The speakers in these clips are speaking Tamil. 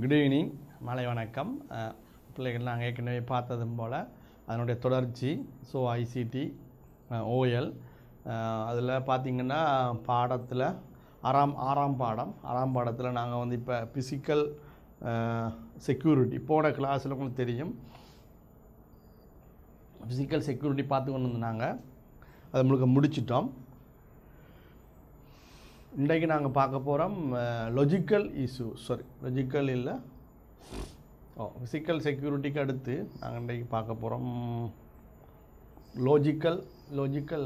குட் ஈவினிங் மலை வணக்கம் பிள்ளைகள் நாங்கள் ஏற்கனவே பார்த்ததும் போல் அதனுடைய தொடர்ச்சி ஸோ ஐசிடி ஓஎல் அதில் பார்த்திங்கன்னா பாடத்தில் ஆறாம் ஆறாம் பாடம் ஆறாம் பாடத்தில் நாங்கள் வந்து இப்போ ஃபிசிக்கல் செக்யூரிட்டி போன கிளாஸில் உங்களுக்கு தெரியும் ஃபிசிக்கல் செக்யூரிட்டி பார்த்து கொண்டு நாங்கள் அதை முழுக்க முடிச்சிட்டோம் இன்றைக்கு நாங்கள் பார்க்க போகிறோம் லொஜிக்கல் இஷ்யூ சாரி லொஜிக்கல் இல்லை ஓ ஃபிசிக்கல் செக்யூரிட்டிக்கு அடுத்து நாங்கள் இன்றைக்கு பார்க்க போகிறோம் லோஜிக்கல் லோஜிக்கல்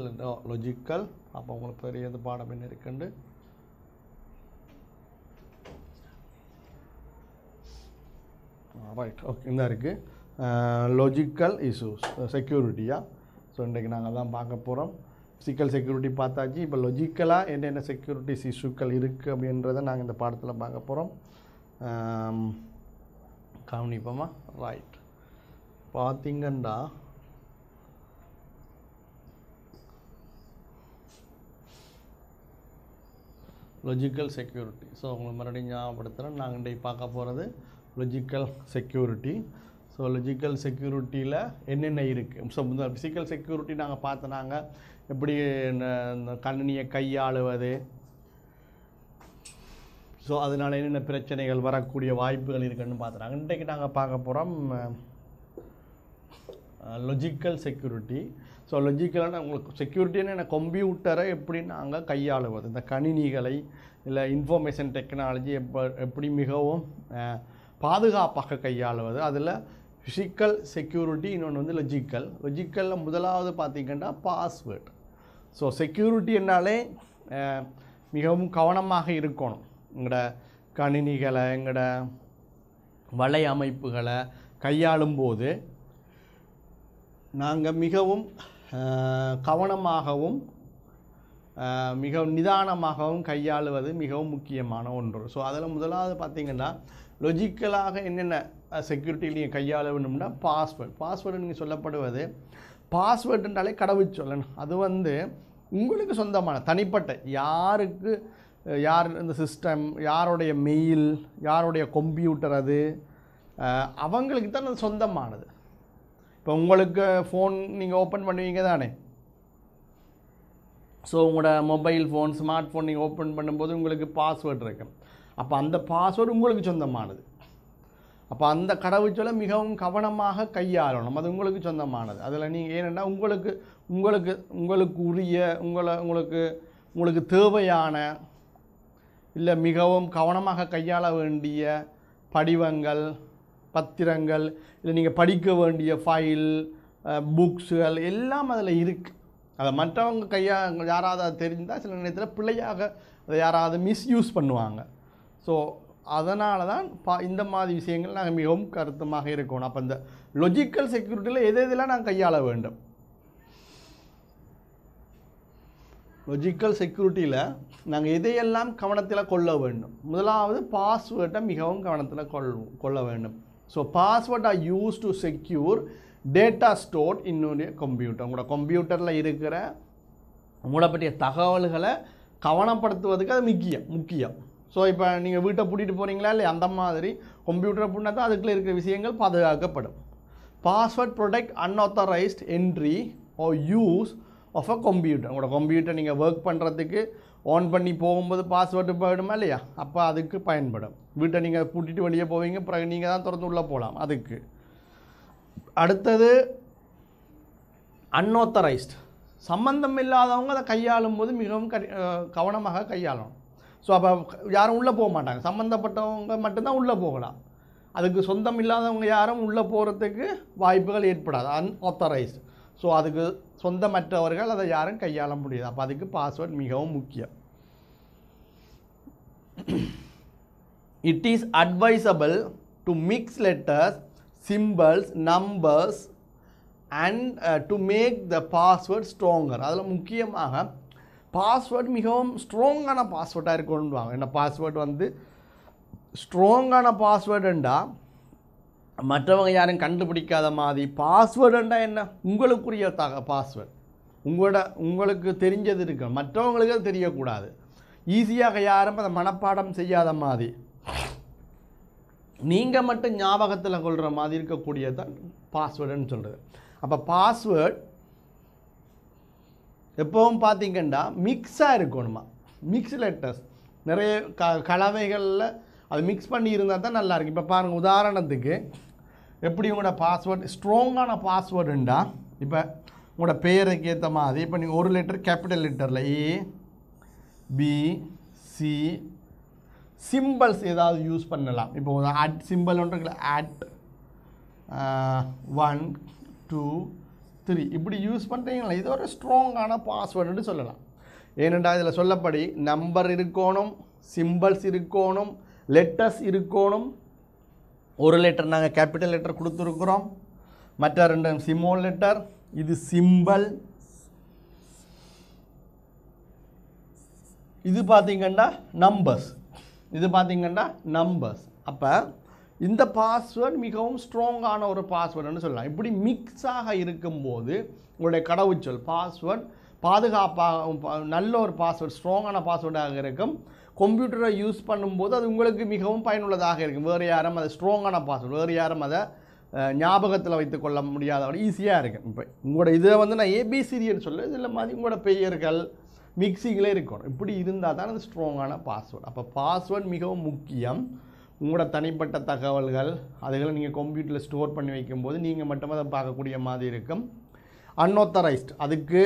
லொஜிக்கல் அப்போ உங்களுக்கு பெரிய பாடம் என்ன இருக்குண்டு ரைட் ஓகே இந்த இருக்குது லொஜிக்கல் இஷ்யூஸ் செக்யூரிட்டியாக ஸோ இன்றைக்கு நாங்கள் தான் பார்க்க போகிறோம் ஃபிசிக்கல் செக்யூரிட்டி பார்த்தாச்சு இப்போ லொஜிக்கலாக என்னென்ன செக்யூரிட்டிஸ் இஷ்யூக்கள் இருக்குது அப்படின்றத நாங்கள் இந்த பாடத்தில் பார்க்க போகிறோம் கவனிப்போமா ரைட் பார்த்திங்கன்னா லொஜிக்கல் செக்யூரிட்டி ஸோ உங்களுக்கு மறுபடியும் ஞாபகப்படுத்துகிறேன் நாங்கள் இன்றைக்கு பார்க்க போகிறது லொஜிக்கல் செக்யூரிட்டி ஸோ லொஜிக்கல் செக்யூரிட்டியில் என்னென்ன இருக்குது ஸோ இந்த ஃபிசிக்கல் செக்யூரிட்டி நாங்கள் பார்த்தனாங்க எப்படி கணினியை கையாளுவது ஸோ அதனால் என்னென்ன பிரச்சனைகள் வரக்கூடிய வாய்ப்புகள் இருக்குன்னு பார்த்துறாங்க இன்றைக்கு நாங்கள் பார்க்க போகிறோம் லொஜிக்கல் செக்யூரிட்டி ஸோ லொஜிக்கலான உங்களுக்கு செக்யூரிட்டின்னு என்ன கம்ப்யூட்டரை எப்படி நாங்கள் கையாளுவது இந்த கணினிகளை இல்லை இன்ஃபர்மேஷன் டெக்னாலஜி எப்போ எப்படி மிகவும் பாதுகாப்பாக கையாளுவது அதில் ஃபிசிக்கல் செக்யூரிட்டி இன்னொன்று வந்து லொஜிக்கல் லொஜிக்கலில் முதலாவது பார்த்திங்கன்னா பாஸ்வேர்டு ஸோ செக்யூரிட்டி என்னாலே மிகவும் கவனமாக இருக்கணும் எங்களோட கணினிகளை எங்களோட வலை அமைப்புகளை கையாளும் போது நாங்கள் மிகவும் கவனமாகவும் மிகவும் நிதானமாகவும் கையாளுவது மிகவும் முக்கியமான ஒன்று ஸோ அதில் முதலாவது பார்த்திங்கன்னா லொஜிக்கலாக என்னென்ன செக்யூரிட்டிலையும் நீங்கள் கையாள பாஸ்வேர்டு பாஸ்வேர்டு நீங்கள் சொல்லப்படுவது பாஸ்வேர்டுன்றாலே சொல்லணும் அது வந்து உங்களுக்கு சொந்தமான தனிப்பட்ட யாருக்கு யார் இந்த சிஸ்டம் யாருடைய மெயில் யாருடைய கம்ப்யூட்டர் அது அவங்களுக்கு தான் அது சொந்தமானது இப்போ உங்களுக்கு ஃபோன் நீங்கள் ஓப்பன் பண்ணுவீங்க தானே ஸோ உங்களோட மொபைல் ஃபோன் ஸ்மார்ட் ஃபோன் நீங்கள் ஓப்பன் பண்ணும்போது உங்களுக்கு பாஸ்வேர்டு இருக்கும் அப்போ அந்த பாஸ்வேர்டு உங்களுக்கு சொந்தமானது அப்போ அந்த கடவுச்சொலை மிகவும் கவனமாக கையாளணும் அது உங்களுக்கு சொந்தமானது அதில் நீங்கள் ஏனென்னா உங்களுக்கு உங்களுக்கு உங்களுக்கு உரிய உங்களை உங்களுக்கு உங்களுக்கு தேவையான இல்லை மிகவும் கவனமாக கையாள வேண்டிய படிவங்கள் பத்திரங்கள் இல்லை நீங்கள் படிக்க வேண்டிய ஃபைல் புக்ஸுகள் எல்லாம் அதில் இருக்குது அதை மற்றவங்க கையா யாராவது அதை தெரிஞ்சால் சில நேரத்தில் பிள்ளையாக அதை யாராவது மிஸ்யூஸ் பண்ணுவாங்க ஸோ அதனால தான் பா இந்த மாதிரி விஷயங்கள் நாங்கள் மிகவும் கருத்தமாக இருக்கணும் அப்போ இந்த லொஜிக்கல் செக்யூரிட்டியில் எது எதெல்லாம் நாங்கள் கையாள வேண்டும் லொஜிக்கல் செக்யூரிட்டியில் நாங்கள் எதையெல்லாம் கவனத்தில் கொள்ள வேண்டும் முதலாவது பாஸ்வேர்டை மிகவும் கவனத்தில் கொள்வோம் கொள்ள வேண்டும் so password are use to secure data stored இன்னொரு கம்ப்யூட்டர் உங்களோட கம்ப்யூட்டரில் இருக்கிற உங்களை பற்றிய தகவல்களை கவனப்படுத்துவதுக்கு அது முக்கியம் முக்கியம் ஸோ இப்போ நீங்கள் வீட்டை பூட்டிகிட்டு போகிறீங்களா இல்லை அந்த மாதிரி கம்ப்யூட்டரை பூட்டினா தான் அதுக்குள்ளே இருக்கிற விஷயங்கள் பாதுகாக்கப்படும் password protect unauthorised entry or use of a computer உங்களோட கம்ப்யூட்டர் நீங்கள் ஒர்க் பண்ணுறதுக்கு ஆன் பண்ணி போகும்போது பாஸ்வேர்டு போயிடுமா இல்லையா அப்போ அதுக்கு பயன்படும் வீட்டை நீங்கள் பூட்டிட்டு வெளியே போவீங்க பிறகு நீங்கள் தான் திறந்து உள்ளே போகலாம் அதுக்கு அடுத்தது அன்ஆத்தரைஸ்ட் சம்மந்தம் இல்லாதவங்க அதை கையாளும் போது மிகவும் கவனமாக கையாளணும் ஸோ அப்போ யாரும் உள்ளே போக மாட்டாங்க சம்மந்தப்பட்டவங்க மட்டும்தான் உள்ளே போகலாம் அதுக்கு சொந்தம் இல்லாதவங்க யாரும் உள்ளே போகிறதுக்கு வாய்ப்புகள் ஏற்படாது அன்ஆத்தரைஸ்டு ஸோ அதுக்கு சொந்தமற்றவர்கள் அதை யாரும் கையாள முடியாது அப்போ அதுக்கு பாஸ்வேர்ட் மிகவும் முக்கியம் it is advisable to mix letters symbols numbers and to make the password stronger அதில் முக்கியமாக பாஸ்வேர்டு மிகவும் ஸ்ட்ராங்கான பாஸ்வேர்டாக இருக்கணும்வாங்க என்ன பாஸ்வேர்டு வந்து ஸ்ட்ராங்கான பாஸ்வேர்டுண்டா மற்றவங்க யாரும் கண்டுபிடிக்காத மாதிரி பாஸ்வேர்டுண்டா என்ன உங்களுக்குரிய தக பாஸ்வேர்டு உங்களோட உங்களுக்கு தெரிஞ்சது இருக்கு மற்றவங்களுக்கு அது தெரியக்கூடாது ஈஸியாக யாரும் அதை மனப்பாடம் செய்யாத மாதிரி நீங்கள் மட்டும் ஞாபகத்தில் கொள்கிற மாதிரி இருக்கக்கூடியதான் பாஸ்வேர்டுன்னு சொல்கிறது அப்போ பாஸ்வேர்ட் எப்பவும் பார்த்திங்கன்னா மிக்ஸாக இருக்கணுமா மிக்ஸ் லெட்டர்ஸ் நிறைய க கலவைகளில் அது மிக்ஸ் பண்ணி இருந்தால் தான் நல்லாயிருக்கு இப்போ பாருங்கள் உதாரணத்துக்கு எப்படி உங்களோட பாஸ்வேர்டு ஸ்ட்ராங்கான பாஸ்வேர்டுண்டா இப்போ உங்களோட பெயருக்கு ஏற்ற மாதிரி இப்போ நீங்கள் ஒரு லெட்டர் கேபிட்டல் லெட்டரில் ஏ பி சி சிம்பிள்ஸ் ஏதாவது யூஸ் பண்ணலாம் இப்போ அட் சிம்பிள் ஒன்று ஆட் ஒன் டூ த்ரீ இப்படி யூஸ் பண்ணுறீங்களா இது ஒரு ஸ்ட்ராங்கான பாஸ்வேர்டுன்னு சொல்லலாம் ஏனென்றால் இதில் சொல்லப்படி நம்பர் இருக்கணும் சிம்பிள்ஸ் இருக்கணும் லெட்டர்ஸ் இருக்கணும் ஒரு லெட்டர் நாங்கள் கேபிட்டல் லெட்டர் கொடுத்துருக்குறோம் மற்ற ரெண்டு சிமோல் லெட்டர் இது சிம்பிள் இது பார்த்தீங்கன்னா நம்பர்ஸ் இது பார்த்தீங்கன்னா நம்பர்ஸ் அப்போ இந்த பாஸ்வேர்டு மிகவும் ஸ்ட்ராங்கான ஒரு பாஸ்வேர்டுன்னு சொல்லலாம் இப்படி மிக்ஸாக இருக்கும்போது உங்களுடைய கடவுச்சொல் பாஸ்வேர்ட் பாதுகாப்பாக நல்ல ஒரு பாஸ்வேர்டு ஸ்ட்ராங்கான பாஸ்வேர்டாக இருக்கும் கம்ப்யூட்டரை யூஸ் பண்ணும்போது அது உங்களுக்கு மிகவும் பயனுள்ளதாக இருக்கும் வேறு யாரும் அதை ஸ்ட்ராங்கான பாஸ்வேர்டு வேறு யாரும் அதை ஞாபகத்தில் வைத்து கொள்ள முடியாதவரை ஈஸியாக இருக்கும் இப்போ உங்களோட இதை வந்து நான் ஏபிசிடின்னு சொல்ல இதில் மாதிரி உங்களோட பெயர்கள் மிக்சிங்களே இருக்கணும் இப்படி இருந்தால் தான் அது ஸ்ட்ராங்கான பாஸ்வேர்டு அப்போ பாஸ்வேர்டு மிகவும் முக்கியம் உங்களோட தனிப்பட்ட தகவல்கள் அதுகளை நீங்கள் கம்ப்யூட்டரில் ஸ்டோர் பண்ணி வைக்கும்போது நீங்கள் மட்டும் அதை பார்க்கக்கூடிய மாதிரி இருக்கும் அன்ஆத்தரைஸ்ட் அதுக்கு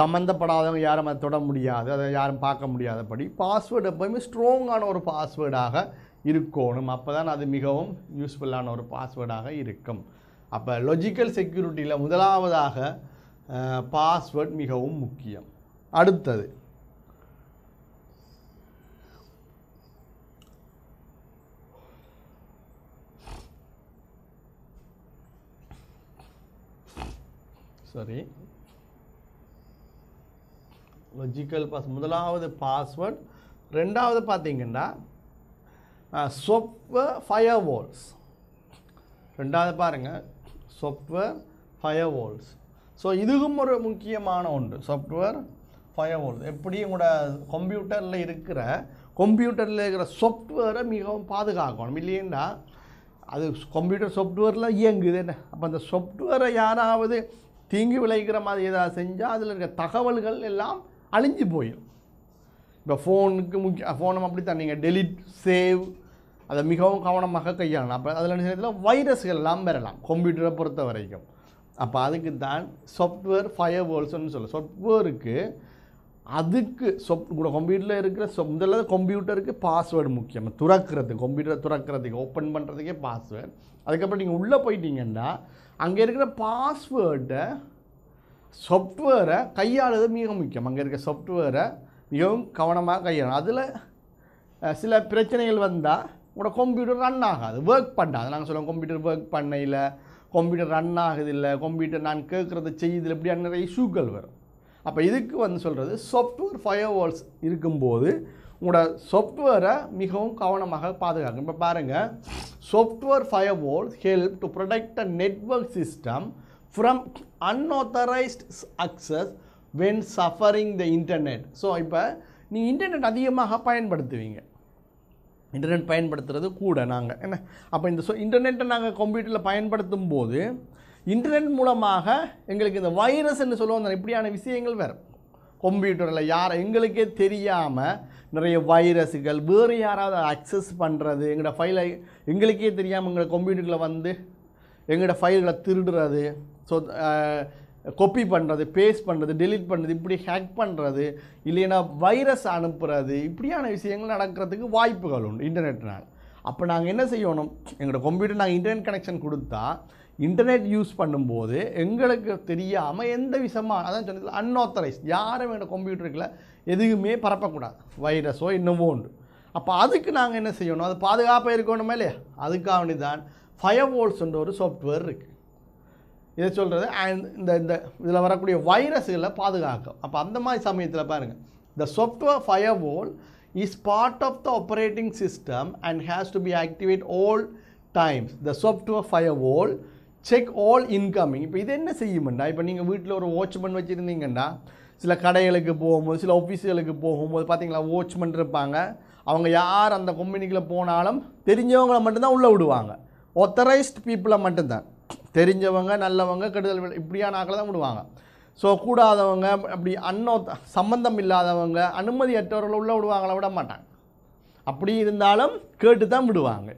சம்மந்தப்படாதவங்க யாரும் அதை தொட முடியாது அதை யாரும் பார்க்க முடியாதபடி பாஸ்வேர்டு எப்போயுமே ஸ்ட்ராங்கான ஒரு பாஸ்வேர்டாக இருக்கணும் அப்போ தான் அது மிகவும் யூஸ்ஃபுல்லான ஒரு பாஸ்வேர்டாக இருக்கும் அப்போ லொஜிக்கல் செக்யூரிட்டியில் முதலாவதாக பாஸ்வேர்ட் மிகவும் முக்கியம் அடுத்தது சரி லொஜிக்கல் பாஸ் முதலாவது பாஸ்வேர்ட் ரெண்டாவது பார்த்தீங்கன்னா சொப்வேர் ஃபயர் வால்ஸ் ரெண்டாவது பாருங்கள் சாஃப்ட்வேர் ஃபயர் வால்ஸ் ஸோ இதுவும் ஒரு முக்கியமான ஒன்று சாஃப்ட்வேர் ஃபயர் வால்ஸ் எப்படி உங்களோட கம்ப்யூட்டரில் இருக்கிற கம்ப்யூட்டரில் இருக்கிற சாஃப்ட்வேரை மிகவும் பாதுகாக்கணும் இல்லைன்னா அது கம்ப்யூட்டர் சாஃப்ட்வேரில் இயங்குது என்ன அப்போ அந்த சாஃப்ட்வேரை யாராவது தீங்கு விளைக்கிற மாதிரி ஏதாவது செஞ்சால் அதில் இருக்க தகவல்கள் எல்லாம் அழிஞ்சு போயிடும் இப்போ ஃபோனுக்கு முக்கிய ஃபோனும் அப்படி தான் நீங்கள் டெலிட் சேவ் அதை மிகவும் கவனமாக கையாளணும் அப்போ அதில் நேரத்தில் வைரஸ்கள் எல்லாம் பெறலாம் கம்ப்யூட்டரை பொறுத்த வரைக்கும் அப்போ அதுக்கு தான் சாஃப்ட்வேர் ஃபயர் வேர்ல்ஸ்னு சொல்ல சாஃப்ட்வேருக்கு அதுக்கு சொப் கூட கம்ப்யூட்டரில் இருக்கிற சொ முதல்ல கம்ப்யூட்டருக்கு பாஸ்வேர்டு முக்கியம் துறக்கிறதுக்கு கம்ப்யூட்டரை துறக்கிறதுக்கு ஓப்பன் பண்ணுறதுக்கே பாஸ்வேர்டு அதுக்கப்புறம் நீங்கள் உள்ளே போயிட்டீங்கன்னா அங்கே இருக்கிற பாஸ்வேர்டை சாஃப்ட்வேரை கையாளுறது மிக முக்கியம் அங்கே இருக்கிற சாஃப்ட்வேரை மிகவும் கவனமாக கையாளும் அதில் சில பிரச்சனைகள் வந்தால் உங்களோட கம்ப்யூட்டர் ரன் ஆகாது ஒர்க் பண்ணாது நாங்கள் சொல்லுவோம் கம்ப்யூட்டர் ஒர்க் பண்ணையில் கம்ப்யூட்டர் ரன் ஆகுது இல்லை கம்ப்யூட்டர் நான் கேட்குறத செய்யுது இப்படியான நிறைய இஷ்யூக்கள் வரும் அப்போ இதுக்கு வந்து சொல்கிறது சாஃப்ட்வேர் ஃபயர் வால்ஸ் இருக்கும்போது உங்களோட சாஃப்ட்வேரை மிகவும் கவனமாக பாதுகாக்க இப்போ பாருங்கள் software firewalls help to protect a network system from unauthorised access when suffering the internet so இப்போ நீங்கள் இன்டர்நெட் அதிகமாக பயன்படுத்துவீங்க இன்டர்நெட் பயன்படுத்துறது கூட நாங்கள் என்ன அப்போ இந்த சொ இன்டர்நெட்டை நாங்கள் கம்ப்யூட்டரில் பயன்படுத்தும் போது இன்டர்நெட் மூலமாக எங்களுக்கு இந்த வைரஸ்ன்னு சொல்லுவோம் இப்படியான விஷயங்கள் வேறு கம்ப்யூட்டரில் யார் எங்களுக்கே தெரியாமல் நிறைய வைரஸுகள் வேறு யாராவது அக்சஸ் பண்ணுறது எங்களோட ஃபைலை எங்களுக்கே தெரியாமல் எங்களோட கம்ப்யூட்டரில் வந்து எங்களோட ஃபைல்களை திருடுறது ஸோ கொப்பி பண்ணுறது பேஸ்ட் பண்ணுறது டெலிட் பண்ணுறது இப்படி ஹேக் பண்ணுறது இல்லைன்னா வைரஸ் அனுப்புறது இப்படியான விஷயங்கள் நடக்கிறதுக்கு வாய்ப்புகள் உண்டு இன்டர்நெட்னால் அப்போ நாங்கள் என்ன செய்யணும் எங்களோட கம்ப்யூட்டர் நாங்கள் இன்டர்நெட் கனெக்ஷன் கொடுத்தா இன்டர்நெட் யூஸ் பண்ணும்போது எங்களுக்கு தெரியாமல் எந்த விஷமாக அதான் சொன்னது அன்ஆத்தரைஸ் யாரும் எங்களோட கம்ப்யூட்டருக்குள்ள எதுவுமே பரப்பக்கூடாது வைரஸோ இன்னும் ஒன்று அப்போ அதுக்கு நாங்கள் என்ன செய்யணும் அது பாதுகாப்பாக இருக்கணுமே இல்லையா அதுக்காக வேண்டி தான் ஃபயர் ஒரு சாஃப்ட்வேர் இருக்குது இதை சொல்கிறது இந்த இந்த இதில் வரக்கூடிய வைரஸ்களை பாதுகாக்கும் அப்போ அந்த மாதிரி சமயத்தில் பாருங்கள் the software fire is part of the operating system and has to be activate all times the software fire check all incoming இப்போ இது என்ன செய்யுமெண்டா இப்போ நீங்கள் வீட்டில் ஒரு வாட்ச்மேன் வச்சுருந்தீங்கன்னா சில கடைகளுக்கு போகும்போது சில ஆஃபீஸுகளுக்கு போகும்போது பார்த்திங்களா வாட்ச்மென் இருப்பாங்க அவங்க யார் அந்த கம்பெனிக்குள்ளே போனாலும் தெரிஞ்சவங்களை மட்டும்தான் உள்ளே விடுவாங்க ஒத்தரைஸ்ட் பீப்புளை மட்டும்தான் தெரிஞ்சவங்க நல்லவங்க கெடுதல் இப்படியான ஆக்களை தான் விடுவாங்க ஸோ கூடாதவங்க அப்படி அன்னோ சம்மந்தம் இல்லாதவங்க அனுமதி அற்றவர்கள் உள்ளே விடுவாங்களா விட மாட்டாங்க அப்படி இருந்தாலும் கேட்டு தான் விடுவாங்க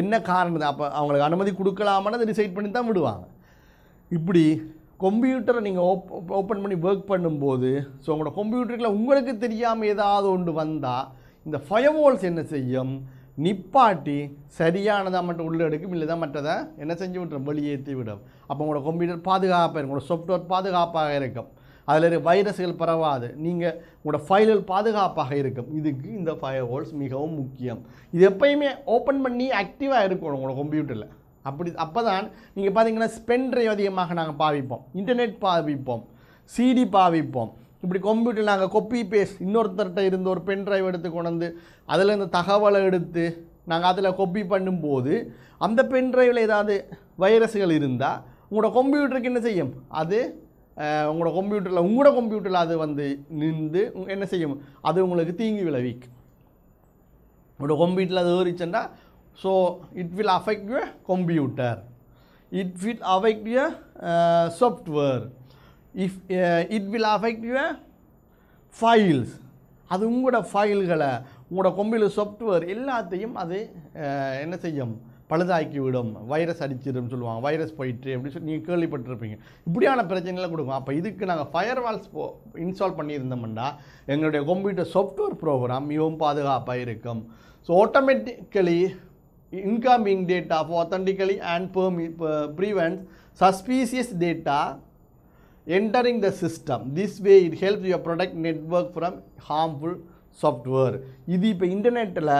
என்ன காரணம் அப்போ அவங்களுக்கு அனுமதி கொடுக்கலாமான்னு டிசைட் பண்ணி தான் விடுவாங்க இப்படி கம்ப்யூட்டரை நீங்கள் ஓப் ஓப்பன் பண்ணி ஒர்க் பண்ணும்போது ஸோ உங்களோட கம்ப்யூட்டருக்குள்ள உங்களுக்கு தெரியாமல் ஏதாவது ஒன்று வந்தால் இந்த ஃபயர்வால்ஸ் என்ன செய்யும் நிப்பாட்டி சரியானதாக மட்டும் உள்ளே எடுக்கும் இல்லை தான் மற்றதை என்ன செஞ்சு விட்டுரும் வெளியேற்றி விடும் அப்போ உங்களோட கம்ப்யூட்டர் பாதுகாப்பாக இருக்கும் உங்களோட சாஃப்ட்வேர் பாதுகாப்பாக இருக்கும் அதில் இருக்க வைரஸ்கள் பரவாது நீங்கள் உங்களோட ஃபைல்கள் பாதுகாப்பாக இருக்கும் இதுக்கு இந்த ஃபயர்வால்ஸ் மிகவும் முக்கியம் இது எப்பயுமே ஓப்பன் பண்ணி ஆக்டிவாக இருக்கணும் உங்களோட கம்ப்யூட்டரில் அப்படி அப்போ தான் நீங்கள் பார்த்தீங்கன்னா ஸ்பென்ட்ரைவ் அதிகமாக நாங்கள் பாவிப்போம் இன்டர்நெட் பாவிப்போம் சிடி பாவிப்போம் இப்படி கம்ப்யூட்டர் நாங்கள் கொப்பி பேஸ்ட் இன்னொருத்தர்கிட்ட இருந்து ஒரு பென் ட்ரைவ் எடுத்து கொண்டு வந்து அதில் இந்த தகவலை எடுத்து நாங்கள் அதில் கொப்பி பண்ணும்போது அந்த பென் ட்ரைவில் ஏதாவது வைரஸ்கள் இருந்தால் உங்களோட கம்ப்யூட்டருக்கு என்ன செய்யும் அது உங்களோட கம்ப்யூட்டரில் உங்களோட கம்ப்யூட்டரில் அது வந்து நின்று என்ன செய்யும் அது உங்களுக்கு தீங்கு விளைவிக்கும் உங்களோட கம்ப்யூட்டரில் அது ஏறிச்சுன்னா So it will affect your computer. It will affect your uh, software. If uh, it will affect your files. அது உங்களோட ஃபைல்களை உங்களோட கம்ப்யூட்டர் சாஃப்ட்வேர் எல்லாத்தையும் அது uh, என்ன செய்யும் பழுதாக்கி விடும் வைரஸ் அடிச்சிடும் சொல்லுவாங்க வைரஸ் போயிட்டு அப்படின்னு சொல்லி நீங்கள் கேள்விப்பட்டிருப்பீங்க இப்படியான பிரச்சனைகளை கொடுக்கும் அப்போ இதுக்கு நாங்கள் ஃபயர் வால்ஸ் போ இன்ஸ்டால் பண்ணியிருந்தோம்னா எங்களுடைய கம்ப்யூட்டர் சாஃப்ட்வேர் ப்ரோக்ராம் மிகவும் பாதுகாப்பாக இருக்கும் so automatically incoming data for authentically and prevent suspicious data entering the system. This way it helps your product network from harmful software. இது இப்போ இன்டர்நெட்டில்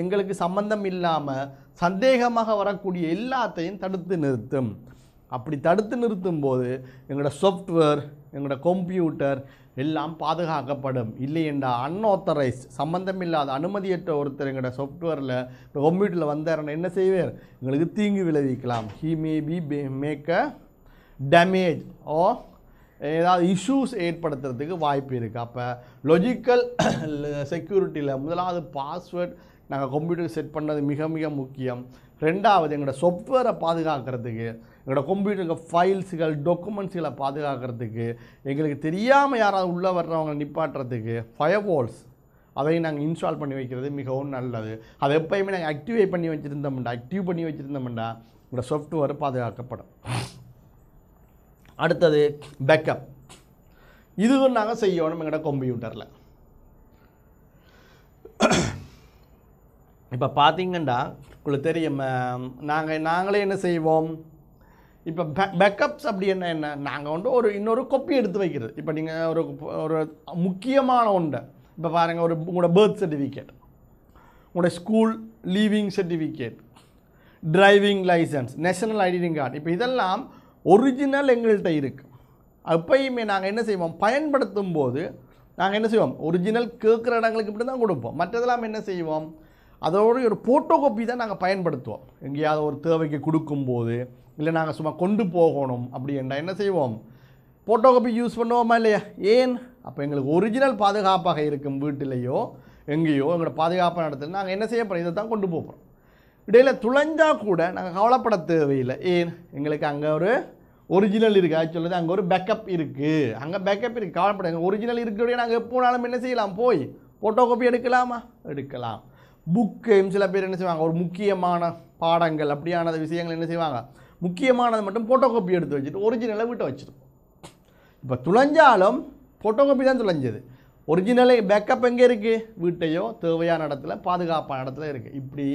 எங்களுக்கு சம்பந்தம் இல்லாமல் சந்தேகமாக வரக்கூடிய எல்லாத்தையும் தடுத்து நிறுத்தும் அப்படி தடுத்து நிறுத்தும் போது எங்களோட சாஃப்ட்வேர் எங்களோட கம்ப்யூட்டர் எல்லாம் பாதுகாக்கப்படும் இல்லை இந்த சம்மந்தம் சம்மந்தமில்லாத அனுமதியற்ற ஒருத்தர் எங்களோட சாஃப்ட்வேரில் இப்போ கம்ப்யூட்டரில் வந்தார் என்ன செய்வார் எங்களுக்கு தீங்கு விளைவிக்கலாம் he may be make a damage or ஏதாவது இஷ்யூஸ் ஏற்படுத்துறதுக்கு வாய்ப்பு இருக்குது அப்போ லொஜிக்கல் செக்யூரிட்டியில் முதலாவது பாஸ்வேர்ட் நாங்கள் கம்ப்யூட்டர் செட் பண்ணது மிக மிக முக்கியம் ரெண்டாவது எங்களோட சொஃப்ட்வேரை பாதுகாக்கிறதுக்கு எங்களோட கம்ப்யூட்டருக்கு ஃபைல்ஸுகள் டாக்குமெண்ட்ஸுகளை பாதுகாக்கிறதுக்கு எங்களுக்கு தெரியாமல் யாராவது உள்ளே வர்றவங்க நிப்பாட்டுறதுக்கு ஃபயர்வால்ஸ் அதையும் நாங்கள் இன்ஸ்டால் பண்ணி வைக்கிறது மிகவும் நல்லது அதை எப்போயுமே நாங்கள் ஆக்டிவேட் பண்ணி வச்சுருந்தோம்டா ஆக்டிவ் பண்ணி வச்சுருந்தோம்டா உங்களோட சாஃப்ட்வேர் பாதுகாக்கப்படும் அடுத்தது பேக்கப் இதுவும் நாங்கள் செய்யணும் எங்களோட கம்ப்யூட்டரில் இப்போ பார்த்தீங்கண்டா உங்களுக்கு தெரியும் நாங்கள் நாங்களே என்ன செய்வோம் இப்போ பெ பேக்கப்ஸ் அப்படி என்ன என்ன நாங்கள் வந்து ஒரு இன்னொரு கொப்பி எடுத்து வைக்கிறது இப்போ நீங்கள் ஒரு ஒரு முக்கியமான ஒன்றை இப்போ பாருங்கள் ஒரு உங்களோட பர்த் சர்டிஃபிகேட் உங்களோட school leaving certificate driving licence national identity card இப்போ இதெல்லாம் ஒரிஜினல் எங்கள்கிட்ட இருக்குது அப்போயுமே நாங்கள் என்ன செய்வோம் பயன்படுத்தும் போது நாங்கள் என்ன செய்வோம் ஒரிஜினல் கேட்குற இடங்களுக்கு மட்டும் தான் கொடுப்போம் மற்றதெல்லாம் என்ன செய்வோம் அதோடைய ஒரு ஃபோட்டோ காப்பி தான் நாங்கள் பயன்படுத்துவோம் எங்கேயாவது ஒரு தேவைக்கு கொடுக்கும்போது இல்லை நாங்கள் சும்மா கொண்டு போகணும் அப்படின்டா என்ன செய்வோம் ஃபோட்டோ காப்பி யூஸ் பண்ணுவோமா இல்லையா ஏன் அப்போ எங்களுக்கு ஒரிஜினல் பாதுகாப்பாக இருக்கும் வீட்டிலேயோ எங்கேயோ எங்களோட பாதுகாப்பாக நடத்துறது நாங்கள் என்ன செய்ய போகிறோம் இதை தான் கொண்டு போகிறோம் இடையில் துளைஞ்சால் கூட நாங்கள் கவலைப்பட தேவையில்லை ஏன் எங்களுக்கு அங்கே ஒரு ஒரிஜினல் இருக்குது அது சொல்லுது அங்கே ஒரு பேக்கப் இருக்குது அங்கே பேக்கப் இருக்குது கவலைப்பட ஒரிஜினல் இருக்கிறோடைய நாங்கள் எப்போனாலும் என்ன செய்யலாம் போய் ஃபோட்டோ காப்பி எடுக்கலாமா எடுக்கலாம் புக்கு சில பேர் என்ன செய்வாங்க ஒரு முக்கியமான பாடங்கள் அப்படியான விஷயங்கள் என்ன செய்வாங்க முக்கியமானது மட்டும் ஃபோட்டோ காப்பி எடுத்து வச்சுட்டு ஒரிஜினலை வீட்டை வச்சுருப்போம் இப்போ துளைஞ்சாலும் ஃபோட்டோ காப்பி தான் துளைஞ்சது ஒரிஜினலே பேக்கப் எங்கே இருக்குது வீட்டையோ தேவையான இடத்துல பாதுகாப்பான இடத்துல இருக்குது இப்படி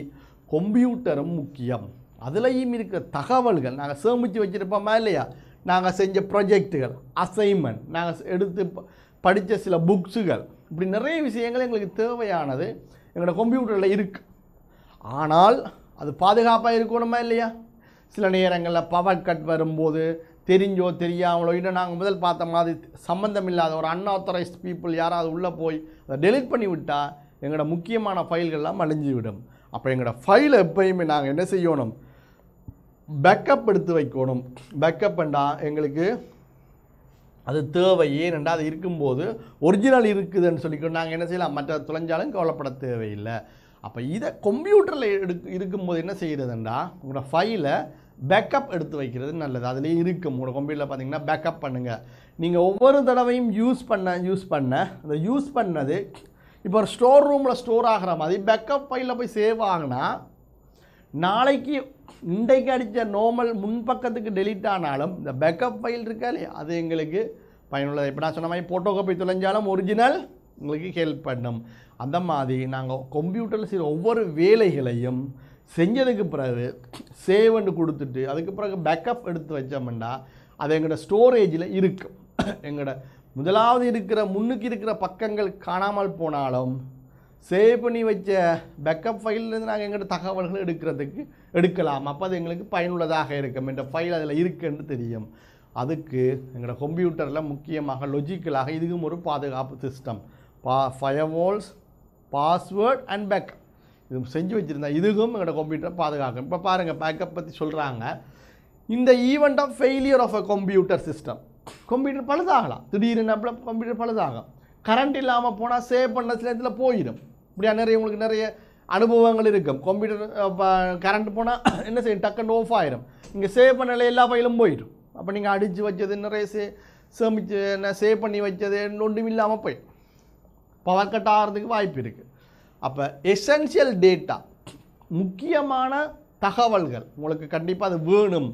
கம்ப்யூட்டரும் முக்கியம் அதுலேயும் இருக்கிற தகவல்கள் நாங்கள் சேமித்து வச்சுருப்போமா இல்லையா நாங்கள் செஞ்ச ப்ரொஜெக்டுகள் அசைன்மெண்ட் நாங்கள் எடுத்து படித்த சில புக்ஸுகள் இப்படி நிறைய விஷயங்கள் எங்களுக்கு தேவையானது எங்களோட கம்ப்யூட்டரில் இருக்குது ஆனால் அது பாதுகாப்பாக இருக்கணுமா இல்லையா சில நேரங்களில் பவர் கட் வரும்போது தெரிஞ்சோ தெரியாமலோ இல்லை நாங்கள் முதல் பார்த்த மாதிரி சம்மந்தம் இல்லாத ஒரு அன்ஆத்தரைஸ்ட் பீப்புள் யாராவது உள்ளே போய் அதை டெலிட் பண்ணி விட்டால் எங்களோட முக்கியமான ஃபைல்கள்லாம் அழிஞ்சு விடும் அப்போ எங்களோட ஃபைலை எப்பயுமே நாங்கள் என்ன செய்யணும் பேக்கப் எடுத்து வைக்கணும் பேக்கப் என்றால் எங்களுக்கு அது தேவை ஏனென்றால் அது இருக்கும்போது ஒரிஜினல் இருக்குதுன்னு சொல்லிக்கொண்டு நாங்கள் என்ன செய்யலாம் மற்ற தொலைஞ்சாலும் கவலைப்பட தேவையில்லை அப்போ இதை கம்ப்யூட்டரில் எடு இருக்கும்போது என்ன செய்கிறதுன்றா உங்களோட ஃபைலை பேக்கப் எடுத்து வைக்கிறது நல்லது அதுலேயே இருக்கும் உங்களோட கம்ப்யூட்டரில் பார்த்தீங்கன்னா பேக்கப் பண்ணுங்கள் நீங்கள் ஒவ்வொரு தடவையும் யூஸ் பண்ண யூஸ் பண்ண அந்த யூஸ் பண்ணது இப்போ ஒரு ஸ்டோர் ரூமில் ஸ்டோர் ஆகிற மாதிரி பேக்கப் ஃபைலில் போய் சேவ் ஆகுனா நாளைக்கு இன்றைக்கு அடித்த நோமல் முன்பக்கத்துக்கு டெலிட் ஆனாலும் இந்த பேக்கப் ஃபைல் இருக்கா இல்லையா அது எங்களுக்கு பயனுள்ளது இப்போ நான் சொன்ன மாதிரி ஃபோட்டோ காப்பி தொலைஞ்சாலும் ஒரிஜினல் உங்களுக்கு ஹெல்ப் பண்ணும் அந்த மாதிரி நாங்கள் கம்ப்யூட்டரில் செய்கிற ஒவ்வொரு வேலைகளையும் செஞ்சதுக்கு பிறகு சேவ்னு கொடுத்துட்டு அதுக்கு பிறகு பேக்கப் எடுத்து வச்சோம்னா அது எங்களோட ஸ்டோரேஜில் இருக்கும் எங்களோட முதலாவது இருக்கிற முன்னுக்கு இருக்கிற பக்கங்கள் காணாமல் போனாலும் சேவ் பண்ணி வச்ச பேக்கப் ஃபைல்லேருந்து நாங்கள் எங்களோட தகவல்கள் எடுக்கிறதுக்கு எடுக்கலாம் அப்போ அது எங்களுக்கு பயனுள்ளதாக இருக்கும் என்ற ஃபைல் அதில் இருக்குன்னு தெரியும் அதுக்கு எங்களோட கம்ப்யூட்டரில் முக்கியமாக லொஜிக்கலாக இதுக்கும் ஒரு பாதுகாப்பு சிஸ்டம் பா ஃபயர்வால்ஸ் பாஸ்வேர்ட் அண்ட் பேக் இது செஞ்சு வச்சுருந்தேன் இதுக்கும் எங்களோட கம்ப்யூட்டரை பாதுகாக்கும் இப்போ பாருங்கள் பேக்கப் பற்றி சொல்கிறாங்க இந்த event of failure of a computer system computer பழுதாகலாம் திடீர்னு கம்ப்யூட்டர் பழுதாகும் கரண்ட் இல்லாமல் போனால் சேவ் பண்ண சில இடத்துல போயிடும் இப்படியா நிறைய உங்களுக்கு நிறைய அனுபவங்கள் இருக்கும் கம்ப்யூட்டர் கரண்ட் போனால் என்ன செய்யும் டக்குன்னு ஆஃப் ஆயிரும் இங்கே சேவ் பண்ணல எல்லா ஃபைலும் போயிடும் அப்போ நீங்கள் அடித்து வச்சது நிறைய சே சேமித்து என்ன சேவ் பண்ணி வச்சது ஒன்றும் இல்லாமல் போய் பவர் கட் ஆகிறதுக்கு வாய்ப்பு இருக்குது அப்போ எசென்சியல் டேட்டா முக்கியமான தகவல்கள் உங்களுக்கு கண்டிப்பாக அது வேணும்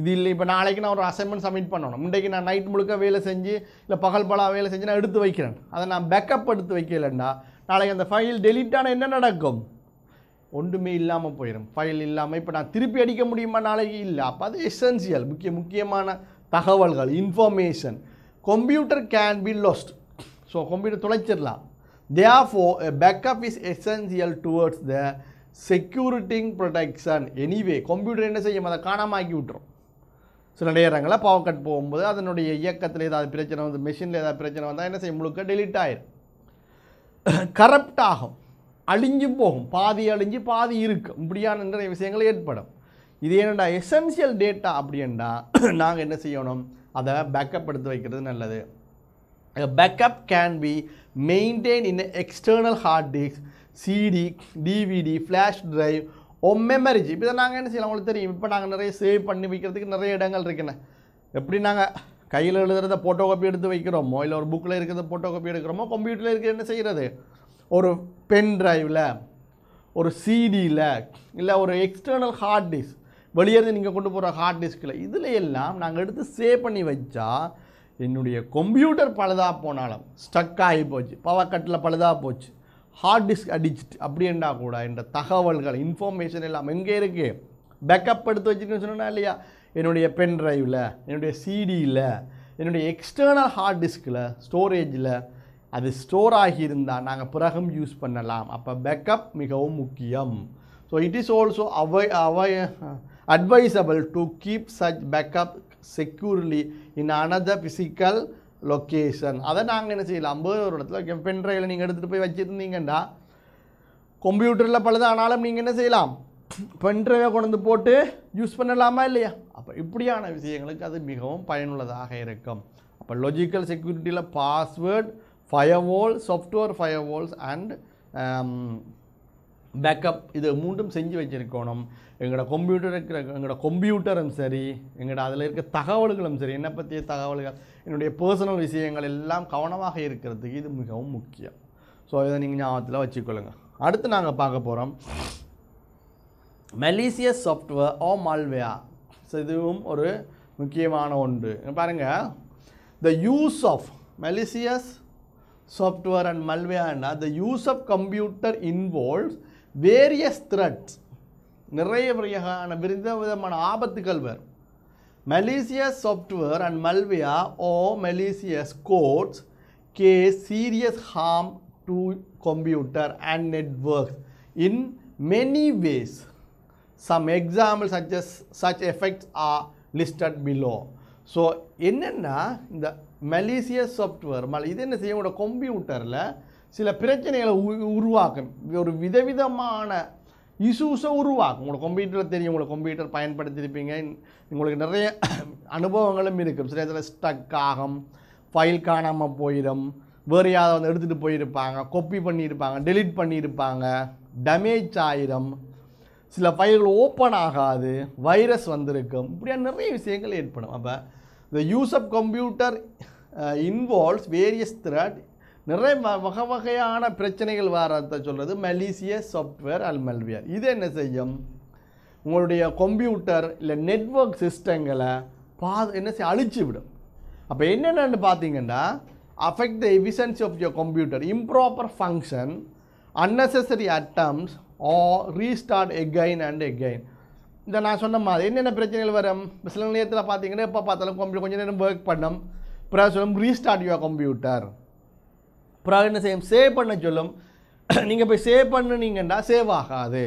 இது இல்லை இப்போ நாளைக்கு நான் ஒரு அசைன்மெண்ட் சப்மிட் பண்ணணும் இன்றைக்கு நான் நைட் முழுக்க வேலை செஞ்சு இல்லை பகல் பலா வேலை செஞ்சு நான் எடுத்து வைக்கிறேன் அதை நான் பேக்கப் எடுத்து வைக்கலைன்னா நாளைக்கு அந்த ஃபைல் டெலிட்டான என்ன நடக்கும் ஒன்றுமே இல்லாமல் போயிடும் ஃபைல் இல்லாமல் இப்போ நான் திருப்பி அடிக்க முடியுமா நாளைக்கு இல்லை அப்போ அது எசென்சியல் முக்கிய முக்கியமான தகவல்கள் information computer can be lost so computer தொலைச்சிடலாம் a backup is essential towards the security and protection anyway computer என்ன செய்யும் அதை காணாமல் விட்டுரும் சில நேரங்களில் பவர் கட் போகும்போது அதனுடைய இயக்கத்தில் ஏதாவது பிரச்சனை வந்து மிஷினில் ஏதாவது பிரச்சனை வந்தால் என்ன செய்யும் முழுக்க டெலிட் ஆயிடும் கரப்ட் ஆகும் அழிஞ்சும் போகும் பாதி அழிஞ்சு பாதி இருக்கும் இப்படியான நிறைய விஷயங்கள் ஏற்படும் இது என்னடா எசென்சியல் டேட்டா அப்படின்னா நாங்கள் என்ன செய்யணும் அதை பேக்கப் எடுத்து வைக்கிறது நல்லது backup can be maintain in external hard disk CD DVD flash drive or memories இப்போ நாங்கள் என்ன செய்யலாம் உங்களுக்கு தெரியும் இப்போ நாங்கள் நிறைய சேவ் பண்ணி வைக்கிறதுக்கு நிறைய இடங்கள் இருக்குண்ணே எப்படி நாங்கள் கையில் எழுதுகிறத ஃபோட்டோ காப்பி எடுத்து வைக்கிறோமோ இல்லை ஒரு புக்கில் இருக்கிறத ஃபோட்டோ காப்பி எடுக்கிறோமோ கம்ப்யூட்டரில் இருக்கிற என்ன செய்கிறது ஒரு பென் டிரைவில் ஒரு சிடியில் இல்லை ஒரு எக்ஸ்டர்னல் ஹார்ட் டிஸ்க் வெளியேருந்து நீங்கள் கொண்டு போகிற ஹார்ட் டிஸ்கில் இதில் எல்லாம் நாங்கள் எடுத்து சேவ் பண்ணி வச்சா என்னுடைய கம்ப்யூட்டர் பழுதாக போனாலும் ஸ்டக் ஆகி போச்சு பவர் கட்டில் பழுதாக போச்சு ஹார்ட் டிஸ்க் அடிச்சிட்டு அப்படின்னா கூட என்ற தகவல்கள் இன்ஃபர்மேஷன் எல்லாம் எங்கே இருக்குது பேக்கப் எடுத்து வச்சுருக்கேன்னு சொன்னால் இல்லையா என்னுடைய பென் ட்ரைவில் என்னுடைய சிடியில் என்னுடைய எக்ஸ்டர்னல் ஹார்ட் டிஸ்கில் ஸ்டோரேஜில் அது ஸ்டோர் ஆகியிருந்தால் நாங்கள் பிறகும் யூஸ் பண்ணலாம் அப்போ பேக்கப் மிகவும் முக்கியம் ஸோ இட் இஸ் ஆல்சோ அவை அவை advisable to keep such backup securely in another physical location அதை நாங்கள் என்ன செய்யலாம் ஐம்பது ஒரு இடத்துல பென் ட்ரைவில் நீங்கள் எடுத்துகிட்டு போய் வச்சுருந்தீங்கன்னா கம்ப்யூட்டரில் பழுது ஆனாலும் நீங்கள் என்ன செய்யலாம் பென் ட்ரைவை கொண்டு போட்டு யூஸ் பண்ணலாமா இல்லையா அப்போ இப்படியான விஷயங்களுக்கு அது மிகவும் பயனுள்ளதாக இருக்கும் அப்போ லொஜிக்கல் செக்யூரிட்டியில் password firewall software firewalls and backup இது மூன்றும் செஞ்சு வச்சுருக்கணும் எங்களோட கம்ப்யூட்டர் இருக்கிற எங்களோட கம்ப்யூட்டரும் சரி எங்களோட அதில் இருக்க தகவல்களும் சரி என்னை பற்றிய தகவல்கள் என்னுடைய பர்சனல் விஷயங்கள் எல்லாம் கவனமாக இருக்கிறதுக்கு இது மிகவும் முக்கியம் ஸோ இதை நீங்கள் ஞாபகத்தில் வச்சுக்கொள்ளுங்கள் அடுத்து நாங்கள் பார்க்க போகிறோம் மெலீசியஸ் சாஃப்ட்வேர் ஓ மால்வேயா ஸோ இதுவும் ஒரு முக்கியமான ஒன்று பாருங்கள் the use of malicious software and malware and the use of computer involves various threats நிறைய வகையான விரிந்த விதமான ஆபத்துகள் வேறு malicious software and malware or malicious codes cause serious harm to computer and networks in many ways some examples such as such effects are listed below so என்னன்னா இந்த மலேசியஸ் சாஃப்ட்வேர் மல் இது என்ன செய்யும் உங்களோட கம்ப்யூட்டரில் சில பிரச்சனைகளை உருவாக்கும் ஒரு விதவிதமான இஷ்யூஸை உருவாக்கும் உங்களோட கம்ப்யூட்டரில் தெரியும் உங்களோட கம்ப்யூட்டர் பயன்படுத்தியிருப்பீங்க உங்களுக்கு நிறைய அனுபவங்களும் இருக்கும் சில இதில் ஸ்டக் ஆகும் ஃபைல் காணாமல் போயிடும் வேறு யாராவது வந்து எடுத்துகிட்டு போயிருப்பாங்க கொப்பி பண்ணியிருப்பாங்க டெலிட் பண்ணியிருப்பாங்க டேமேஜ் ஆயிரும் சில ஃபைல்கள் ஓப்பன் ஆகாது வைரஸ் வந்திருக்கும் இப்படியாக நிறைய விஷயங்கள் ஏற்படும் அப்போ the use of computer involves various threat நிறைய வகை வகையான பிரச்சனைகள் வரத்தை சொல்கிறது மலீசியஸ் சாஃப்ட்வேர் அல் மல்வியர் இது என்ன செய்யும் உங்களுடைய கம்ப்யூட்டர் இல்லை நெட்ஒர்க் சிஸ்டங்களை பா என்ன செய்ய அழிச்சு விடும் அப்போ என்னென்னு பார்த்தீங்கன்னா affect the efficiency of your computer improper function unnecessary attempts ah restart again and again இந்த நான் சொன்ன மாதிரி என்னென்ன பிரச்சனைகள் வரும் சில நேரத்தில் பார்த்தீங்கன்னா எப்போ பார்த்தாலும் கம்ப்யூட்டர் கொஞ்சம் நேரம் ஒர்க் பண்ணும் பிறகு சொல்லும் ரீஸ்டார்ட் யுவர் கம்ப்யூட்டர் பிறகு என்ன செய்யும் சேவ் பண்ண சொல்லும் நீங்கள் போய் சேவ் பண்ணுனீங்கன்னா சேவ் ஆகாது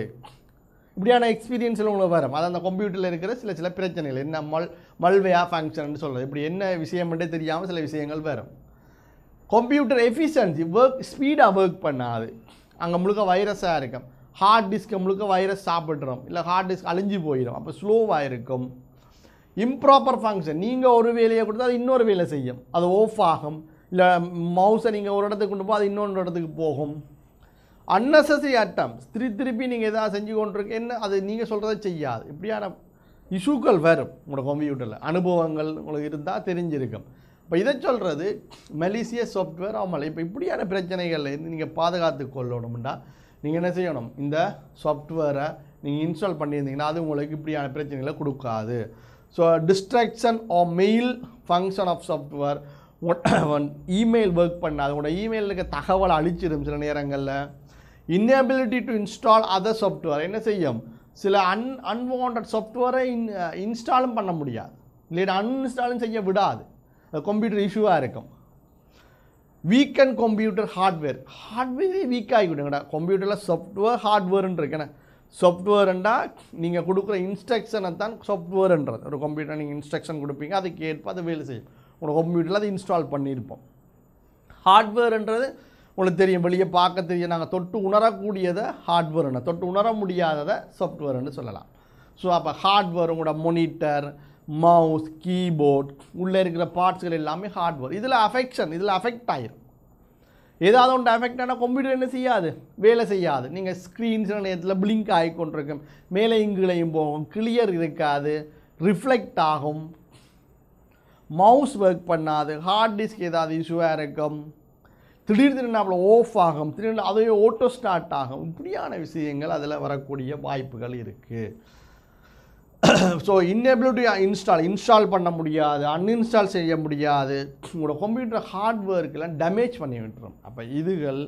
இப்படியான எக்ஸ்பீரியன்ஸில் உங்களுக்கு வரும் அது அந்த கம்ப்யூட்டரில் இருக்கிற சில சில பிரச்சனைகள் என்ன மல் மல்வையாக ஃபங்க்ஷன் சொல்கிறது இப்படி என்ன விஷயம்ன்றே தெரியாமல் சில விஷயங்கள் வரும் கம்ப்யூட்டர் எஃபிஷியன்சி ஒர்க் ஸ்பீடாக ஒர்க் பண்ணாது அங்கே முழுக்க வைரஸாக இருக்கும் ஹார்ட் டிஸ்க் முழுக்க வைரஸ் சாப்பிட்றோம் இல்லை ஹார்ட் டிஸ்க் அழிஞ்சு போயிடும் அப்போ ஸ்லோவாக இருக்கும் இம்ப்ராப்பர் ஃபங்க்ஷன் நீங்கள் ஒரு வேலையை கொடுத்தா அது இன்னொரு வேலை செய்யும் அது ஆஃப் ஆகும் இல்லை மவுஸை நீங்கள் ஒரு இடத்துக்கு கொண்டு போக அது இன்னொன்று இடத்துக்கு போகும் அன்னெசரி அட்டம் திரு திருப்பி நீங்கள் எதாவது செஞ்சு என்ன அது நீங்கள் சொல்கிறத செய்யாது இப்படியான இஷ்யூக்கள் வரும் உங்களோட கம்ப்யூட்டரில் அனுபவங்கள் உங்களுக்கு இருந்தால் தெரிஞ்சிருக்கும் இப்போ இதை சொல்கிறது மலேசிய சாஃப்ட்வேர் ஆமாம் இப்போ இப்படியான பிரச்சனைகள் நீங்கள் பாதுகாத்து கொள்ளணும்னா நீங்கள் என்ன செய்யணும் இந்த சாஃப்ட்வேரை நீங்கள் இன்ஸ்டால் பண்ணியிருந்தீங்கன்னா அது உங்களுக்கு இப்படியான பிரச்சனைகளை கொடுக்காது so distraction or mail function of software email work பண்ணால் உங்களோட இமெயில் இருக்க தகவலை அழிச்சிடும் சில நேரங்களில் inability to install other software என்ன செய்யும் சில அன் அன்வான்ட் சாஃப்ட்வேரை இன் இன்ஸ்டாலும் பண்ண முடியாது இல்லை அன்இன்ஸ்டாலும் செய்ய விடாது கம்ப்யூட்டர் இஷ்யூவாக இருக்கும் வீக்கன் கம்ப்யூட்டர் ஹார்ட்வேர் ஹார்ட்வேரே வீக் ஆகிவிடுங்கடா கம்ப்யூட்டரில் சாஃப்ட்வேர் ஹார்ட்வேர்னு இருக்கேனே சாஃப்ட்வேர்ண்டா நீங்கள் கொடுக்குற இன்ஸ்ட்ரக்ஷனை தான் சாஃப்ட்வேர்ன்றது ஒரு கம்ப்யூட்டர் நீங்கள் இன்ஸ்ட்ரக்ஷன் கொடுப்பீங்க அதுக்கு ஏற்ப அது வேலை செய்யும் உங்களுக்கு கம்ப்யூட்டரில் அதை இன்ஸ்டால் பண்ணியிருப்போம் ஹார்ட்வேர்ன்றது உங்களுக்கு தெரியும் வெளியே பார்க்க தெரியும் நாங்கள் தொட்டு உணரக்கூடியதை ஹார்ட்வேர்னு தொட்டு உணர முடியாததை சாஃப்ட்வேர்னு சொல்லலாம் ஸோ அப்போ ஹார்ட்வேர் உங்களோட மொனிட்டர் மவுஸ் கீபோர்ட் உள்ளே இருக்கிற பார்ட்ஸ்கள் எல்லாமே ஹார்ட்வேர் இதில் அஃபெக்ஷன் இதில் அஃபெக்ட் ஆகிடும் ஏதாவது ஒன்று அஃபெக்ட் ஆனால் கம்ப்யூட்டர் என்ன செய்யாது வேலை செய்யாது நீங்கள் ஸ்க்ரீன்ஸ் நேரத்தில் பிளிங்க் ஆகி கொண்டிருக்கும் மேலே இங்குலையும் போகும் கிளியர் இருக்காது ரிஃப்ளெக்ட் ஆகும் மவுஸ் ஒர்க் பண்ணாது ஹார்ட் டிஸ்க் ஏதாவது இஷ்யூவாக இருக்கும் திடீர் திடீர்னு அவ்வளோ ஆஃப் ஆகும் திடீர்னு அதையே ஓட்டோ ஸ்டார்ட் ஆகும் இப்படியான விஷயங்கள் அதில் வரக்கூடிய வாய்ப்புகள் இருக்குது ஸோ இன்னேபிள் இன்ஸ்டால் இன்ஸ்டால் பண்ண முடியாது அன்இன்ஸ்டால் செய்ய முடியாது உங்களோட கம்ப்யூட்டர் ஹார்ட்வேர்க்கெல்லாம் டேமேஜ் பண்ணி விட்டுரும் அப்போ இதுகள்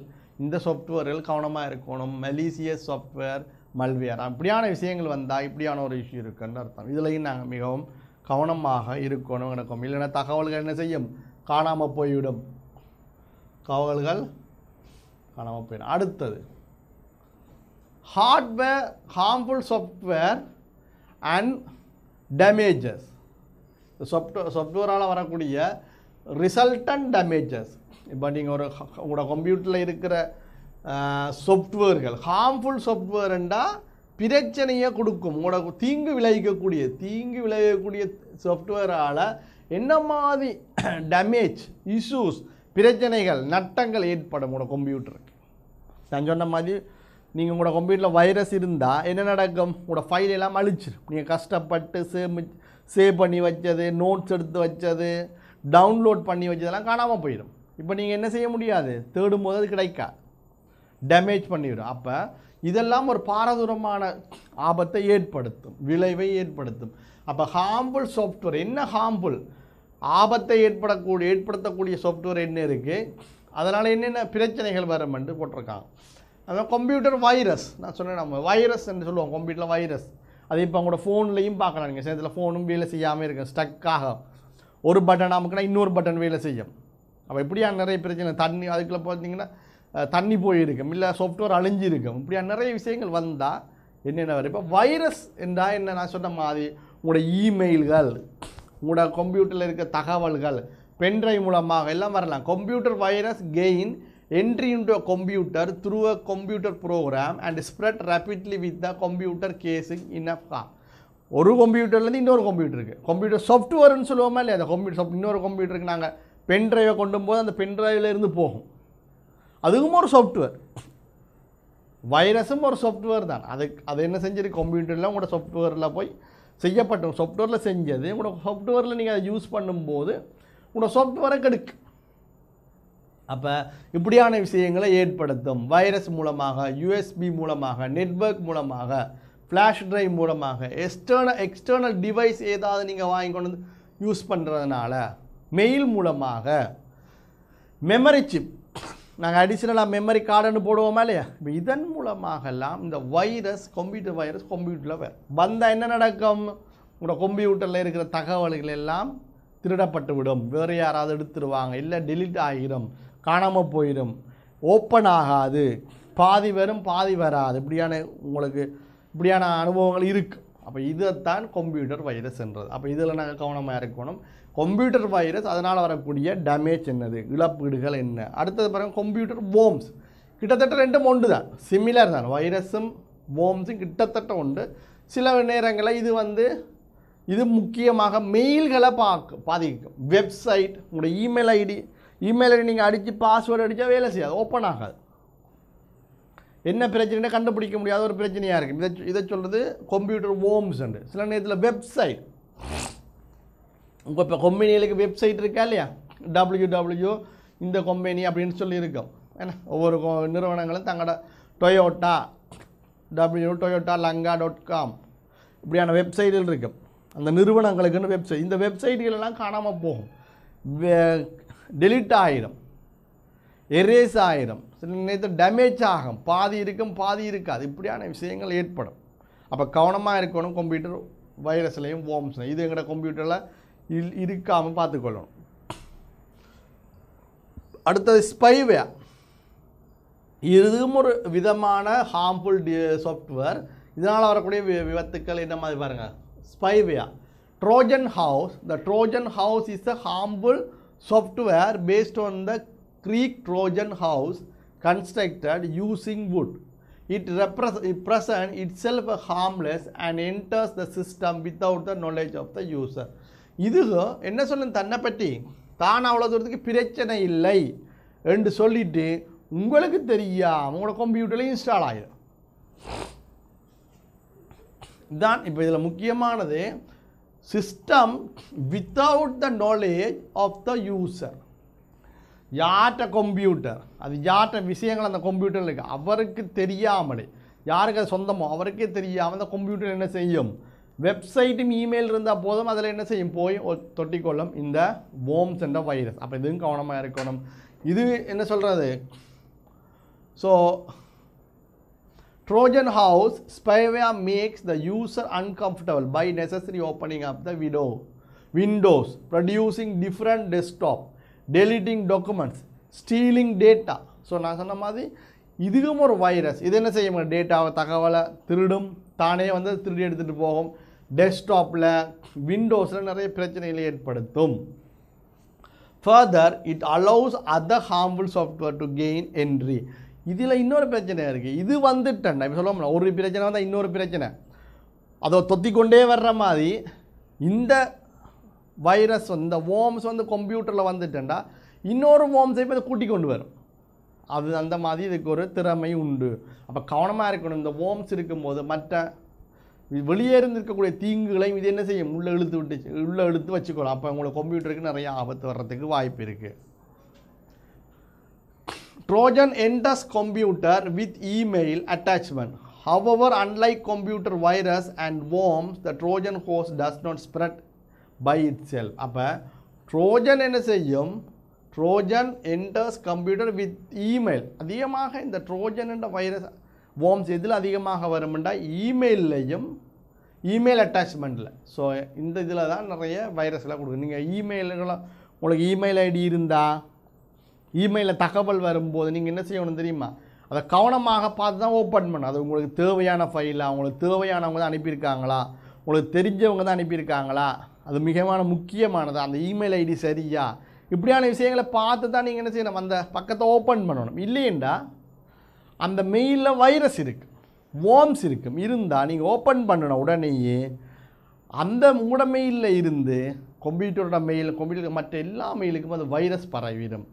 இந்த சாஃப்ட்வேர்கள் கவனமாக இருக்கணும் மெலீசியஸ் சாஃப்ட்வேர் மல்வியர் அப்படியான விஷயங்கள் வந்தால் இப்படியான ஒரு இஷ்யூ இருக்குன்னு அர்த்தம் இதுலேயும் நாங்கள் மிகவும் கவனமாக இருக்கணும் எனக்கும் இல்லைன்னா தகவல்கள் என்ன செய்யும் காணாமல் போய்விடும் தகவல்கள் காணாமல் போயிடும் அடுத்தது hardware harmful software and damages soft சாஃப்ட்வேரால் வரக்கூடிய ரிசல்டன் டேமேஜஸ் இப்போ நீங்கள் ஒரு உங்களோட கம்ப்யூட்டரில் இருக்கிற சாஃப்ட்வேர்கள் ஹார்ம்ஃபுல் சாஃப்ட்வேர்ண்டால் பிரச்சனையை கொடுக்கும் உங்களோட தீங்கு விளைவிக்கக்கூடிய தீங்கு விளைவிக்கக்கூடிய சாஃப்ட்வேரால் என்ன மாதிரி டேமேஜ் இஷ்யூஸ் பிரச்சனைகள் நட்டங்கள் ஏற்படும் உங்களோட கம்ப்யூட்டருக்கு நான் சொன்ன மாதிரி நீங்கள் உங்களோட கம்ப்யூட்டரில் வைரஸ் இருந்தால் என்ன நடக்கும் உங்களோட ஃபைல் எல்லாம் அழிச்சிடும் நீங்கள் கஷ்டப்பட்டு சேமி சேவ் பண்ணி வச்சது நோட்ஸ் எடுத்து வச்சது டவுன்லோட் பண்ணி வச்சதெல்லாம் காணாமல் போயிடும் இப்போ நீங்கள் என்ன செய்ய முடியாது தேடும் போது அது கிடைக்கா டேமேஜ் பண்ணிவிடும் அப்போ இதெல்லாம் ஒரு பாரதூரமான ஆபத்தை ஏற்படுத்தும் விளைவை ஏற்படுத்தும் அப்போ ஹார்ம்ஃபுல் சாஃப்ட்வேர் என்ன ஹார்ம்ஃபுல் ஆபத்தை ஏற்படக்கூடிய ஏற்படுத்தக்கூடிய சாஃப்ட்வேர் என்ன இருக்குது அதனால் என்னென்ன பிரச்சனைகள் வரும் என்று போட்டிருக்காங்க அதான் கம்ப்யூட்டர் வைரஸ் நான் சொன்னேன் நம்ம வைரஸ் என்று சொல்லுவோம் கம்ப்யூட்டரில் வைரஸ் அது இப்போ அவங்களோட ஃபோன்லேயும் பார்க்கலாம் நீங்கள் சேர்த்துல ஃபோனும் வேலை செய்யாமல் இருக்கும் ஸ்டக்காக ஒரு பட்டன் அமுக்குனா இன்னொரு பட்டன் வேலை செய்யும் அப்போ இப்படியா நிறைய பிரச்சனை தண்ணி அதுக்குள்ளே பார்த்தீங்கன்னா தண்ணி போயிருக்கும் இல்லை சாஃப்ட்வேர் அழிஞ்சிருக்கும் இப்படியா நிறைய விஷயங்கள் வந்தால் என்னென்ன வரும் இப்போ வைரஸ் என்றால் என்ன நான் சொன்ன மாதிரி உங்களோட இமெயில்கள் உங்களோட கம்ப்யூட்டரில் இருக்க தகவல்கள் பென்ட்ரைவ் மூலமாக எல்லாம் வரலாம் computer virus gain entry into a computer through a computer program and spread rapidly with the computer casing in a car. ஒரு கம்ப்யூட்டர்லேருந்து இன்னொரு கம்ப்யூட்டர் இருக்குது கம்ப்யூட்டர் சாஃப்ட்வேர்னு சொல்லுவோமா இல்லையா அந்த கம்ப்யூட்டர் சாஃப்ட் இன்னொரு கம்ப்யூட்டருக்கு நாங்கள் பென் ட்ரைவை கொண்டு போது அந்த பென் ட்ரைவில் இருந்து போகும் அதுவும் ஒரு சாஃப்ட்வேர் வைரஸும் ஒரு சாஃப்ட்வேர் தான் அது அது என்ன செஞ்சது கம்ப்யூட்டர்லாம் உங்களோட சாஃப்ட்வேரில் போய் செய்யப்பட்ட சாஃப்ட்வேரில் செஞ்சது உங்களோட சாஃப்ட்வேரில் நீங்கள் அதை யூஸ் பண்ணும்போது உங்களோட சாஃப்ட்வேரை கெடுக்கு அப்போ இப்படியான விஷயங்களை ஏற்படுத்தும் வைரஸ் மூலமாக யூஎஸ்பி மூலமாக நெட்ஒர்க் மூலமாக ஃப்ளாஷ் ட்ரைவ் மூலமாக எக்ஸ்டர்னல் எக்ஸ்டர்னல் டிவைஸ் ஏதாவது நீங்கள் வாங்கி கொண்டு வந்து யூஸ் பண்ணுறதுனால மெயில் மூலமாக மெமரி சிப் நாங்கள் அடிஷ்னலாக மெமரி கார்டுன்னு போடுவோமா இல்லையா இப்போ இதன் மூலமாகலாம் இந்த வைரஸ் கம்ப்யூட்டர் வைரஸ் கம்ப்யூட்டரில் வேறு வந்தால் என்ன நடக்கும் உங்களோட கம்ப்யூட்டரில் இருக்கிற தகவல்கள் எல்லாம் திருடப்பட்டு விடும் வேறு யாராவது எடுத்துருவாங்க இல்லை டெலிட் ஆகிடும் காணாமல் போயிடும் ஓப்பன் ஆகாது பாதி வரும் பாதி வராது இப்படியான உங்களுக்கு இப்படியான அனுபவங்கள் இருக்குது அப்போ இதைத்தான் கம்ப்யூட்டர் வைரஸ் என்றது அப்போ இதில் நாங்கள் கவனமாக இருக்கணும் கம்ப்யூட்டர் வைரஸ் அதனால் வரக்கூடிய டேமேஜ் என்னது இழப்பீடுகள் என்ன அடுத்தது பாருங்கள் கம்ப்யூட்டர் போம்ஸ் கிட்டத்தட்ட ரெண்டும் ஒன்று தான் சிமிலர் தான் வைரஸும் போம்ஸும் கிட்டத்தட்ட உண்டு சில நேரங்களில் இது வந்து இது முக்கியமாக மெயில்களை பார்க்க பாதிக்கும் வெப்சைட் உங்களுடைய இமெயில் ஐடி இமெயில் நீங்கள் அடித்து பாஸ்வேர்டு அடித்தா வேலை செய்யாது ஓப்பன் ஆகாது என்ன பிரச்சனை கண்டுபிடிக்க முடியாத ஒரு பிரச்சனையாக இருக்குது இதை இதை சொல்கிறது கம்ப்யூட்டர் ஓம்ஸ்ண்டு சில நேரத்தில் வெப்சைட் உங்கள் இப்போ கம்பெனிகளுக்கு வெப்சைட் இருக்கா இல்லையா டபிள்யூ டபிள்யூ இந்த கம்பெனி அப்படின்னு சொல்லி இருக்கோம் ஏன்னா ஒவ்வொரு நிறுவனங்களும் தங்களோட Toyota W Toyota Lanka dot com இப்படியான வெப்சைட்டுகள் இருக்கும் அந்த நிறுவனங்களுக்குன்னு வெப்சைட் இந்த வெப்சைட்டுகளெல்லாம் காணாமல் போகும் டெலிட் ஆகிடும் எரேஸ் ஆகிடும் சில நேரத்தில் டேமேஜ் ஆகும் பாதி இருக்கும் பாதி இருக்காது இப்படியான விஷயங்கள் ஏற்படும் அப்போ கவனமாக இருக்கணும் கம்ப்யூட்டர் வைரஸ்லையும் ஓம்ஸ்லையும் இது எங்களோட கம்ப்யூட்டரில் இல் இருக்காமல் பார்த்துக்கொள்ளணும் அடுத்தது ஸ்பைவே இதுவும் ஒரு விதமான ஹார்ம்ஃபுல் சாஃப்ட்வேர் இதனால் வரக்கூடிய வி விபத்துக்கள் என்ன மாதிரி பாருங்கள் spyware Trojan house the Trojan house is a harmful software based on the Greek Trojan house constructed using wood. It represents itself harmless and enters the system without the knowledge of the user. இது என்ன சொல்லும் தன்னை பற்றி தான் அவ்வளோ தூரத்துக்கு பிரச்சனை இல்லை என்று சொல்லிட்டு உங்களுக்கு தெரியாம உங்களோட கம்ப்யூட்டரில் இன்ஸ்டால் ஆகிடும் தான் இப்போ இதில் முக்கியமானது system without the knowledge of the user. யார்கிட்ட கம்ப்யூட்டர் அது யார்கிட்ட விஷயங்கள் அந்த கம்ப்யூட்டரில் இருக்குது அவருக்கு தெரியாமலே யாருக்கு அது சொந்தமோ அவருக்கே தெரியாமல் அந்த கம்ப்யூட்டர் என்ன செய்யும் வெப்சைட்டும் இமெயில் இருந்தால் போதும் அதில் என்ன செய்யும் போய் தொட்டிக்கொள்ளும் இந்த ஓம்ஸ் என்ற வைரஸ் அப்போ இதுவும் கவனமாக இருக்கணும் இது என்ன சொல்கிறது so Trojan house spyware makes the user uncomfortable by necessarily opening up the window, windows, producing different desktop, deleting documents, stealing data. So நான் சொன்ன மாதிரி இதுவும் ஒரு வைரஸ் இது என்ன செய்யும் டேட்டாவை தகவலை திருடும் தானே வந்து திருடி எடுத்துகிட்டு போகும் டெஸ்க்டாப்பில் விண்டோஸில் நிறைய பிரச்சனைகளை ஏற்படுத்தும் further it allows other harmful software to gain entry இதில் இன்னொரு பிரச்சனை இருக்குது இது வந்துட்டேன் இப்போ சொல்லுவோம்னா ஒரு பிரச்சனை வந்தால் இன்னொரு பிரச்சனை அதை தொத்திக்கொண்டே வர்ற மாதிரி இந்த வைரஸ் இந்த ஓம்ஸ் வந்து கம்ப்யூட்டரில் வந்துட்டேன்டா இன்னொரு ஓம்ஸை இப்போ கூட்டி கொண்டு வரும் அது அந்த மாதிரி இதுக்கு ஒரு திறமை உண்டு அப்போ கவனமாக இருக்கணும் இந்த ஓம்ஸ் இருக்கும்போது மற்ற வெளியே இருந்து இருக்கக்கூடிய தீங்குகளையும் இது என்ன செய்யும் உள்ளே இழுத்து விட்டு உள்ளே இழுத்து வச்சுக்கணும் அப்போ உங்களுக்கு கம்ப்யூட்டருக்கு நிறையா ஆபத்து வர்றதுக்கு வாய்ப்பு இருக்குது Trojan enters computer with email attachment. However, unlike computer virus and worms, the Trojan horse does not spread by itself. அப்போ, Trojan என்ன செய்யும்? Trojan enters computer with email. அதிகமாக இந்த Trojan என்ற வைரஸ் worms எதில் அதிகமாக வரும்டா இமெயில்லையும் இமெயில் அட்டாச்மெண்ட்டில் ஸோ இந்த இதில் தான் நிறைய வைரஸ்லாம் கொடுக்குது நீங்கள் இமெயில்களாக உங்களுக்கு இமெயில் ஐடி இருந்தால் இமெயிலில் தகவல் வரும்போது நீங்கள் என்ன செய்யணும் தெரியுமா அதை கவனமாக பார்த்து தான் ஓப்பன் பண்ணணும் அது உங்களுக்கு தேவையான ஃபைலாக உங்களுக்கு தேவையானவங்க தான் அனுப்பியிருக்காங்களா உங்களுக்கு தெரிஞ்சவங்க தான் அனுப்பியிருக்காங்களா அது மிகமான முக்கியமானது அந்த இமெயில் ஐடி சரியா இப்படியான விஷயங்களை பார்த்து தான் நீங்கள் என்ன செய்யணும் அந்த பக்கத்தை ஓப்பன் பண்ணணும் இல்லையண்டா அந்த மெயிலில் வைரஸ் இருக்குது வார்ம்ஸ் இருக்கும் இருந்தால் நீங்கள் ஓப்பன் பண்ணின உடனேயே அந்த மூட மெயிலில் இருந்து கம்ப்யூட்டரோட மெயில் கம்ப்யூட்டர் மற்ற எல்லா மெயிலுக்கும் அது வைரஸ் பரவிடும்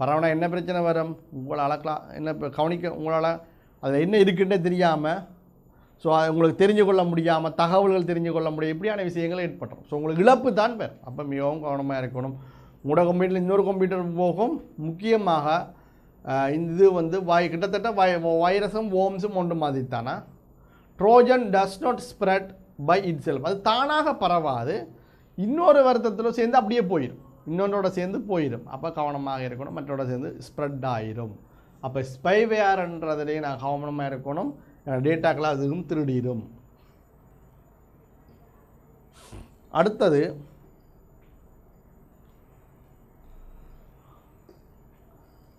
பரவாயில்ல என்ன பிரச்சனை வரும் உங்களை அளக்கலாம் என்ன கவனிக்க உங்களால் அதில் என்ன இருக்குன்னே தெரியாமல் ஸோ அது உங்களுக்கு தெரிஞ்சு கொள்ள முடியாமல் தகவல்கள் தெரிஞ்சு கொள்ள முடியும் இப்படியான விஷயங்கள் ஏற்பட்டுரும் ஸோ உங்களுக்கு இழப்பு தான் பேர் அப்போ மிகவும் கவனமாக இருக்கணும் உங்களோட கம்ப்யூட்டரில் இன்னொரு கம்ப்யூட்டர் போகும் முக்கியமாக இது வந்து வாய் கிட்டத்தட்ட வை வைரஸும் ஓம்ஸும் ஒன்று மாதிரி தானா Trojan does not spread by itself அது தானாக பரவாது இன்னொரு வருத்தத்தில் சேர்ந்து அப்படியே போயிடும் இன்னொன்றோட சேர்ந்து போயிடும் அப்போ கவனமாக இருக்கணும் மற்றோட சேர்ந்து ஸ்ப்ரெட் ஆயிரும் அப்போ ஸ்பைவேர்ன்றதுலேயே நான் கவனமாக இருக்கணும் டேட்டா அதுவும் திருடிடும் அடுத்தது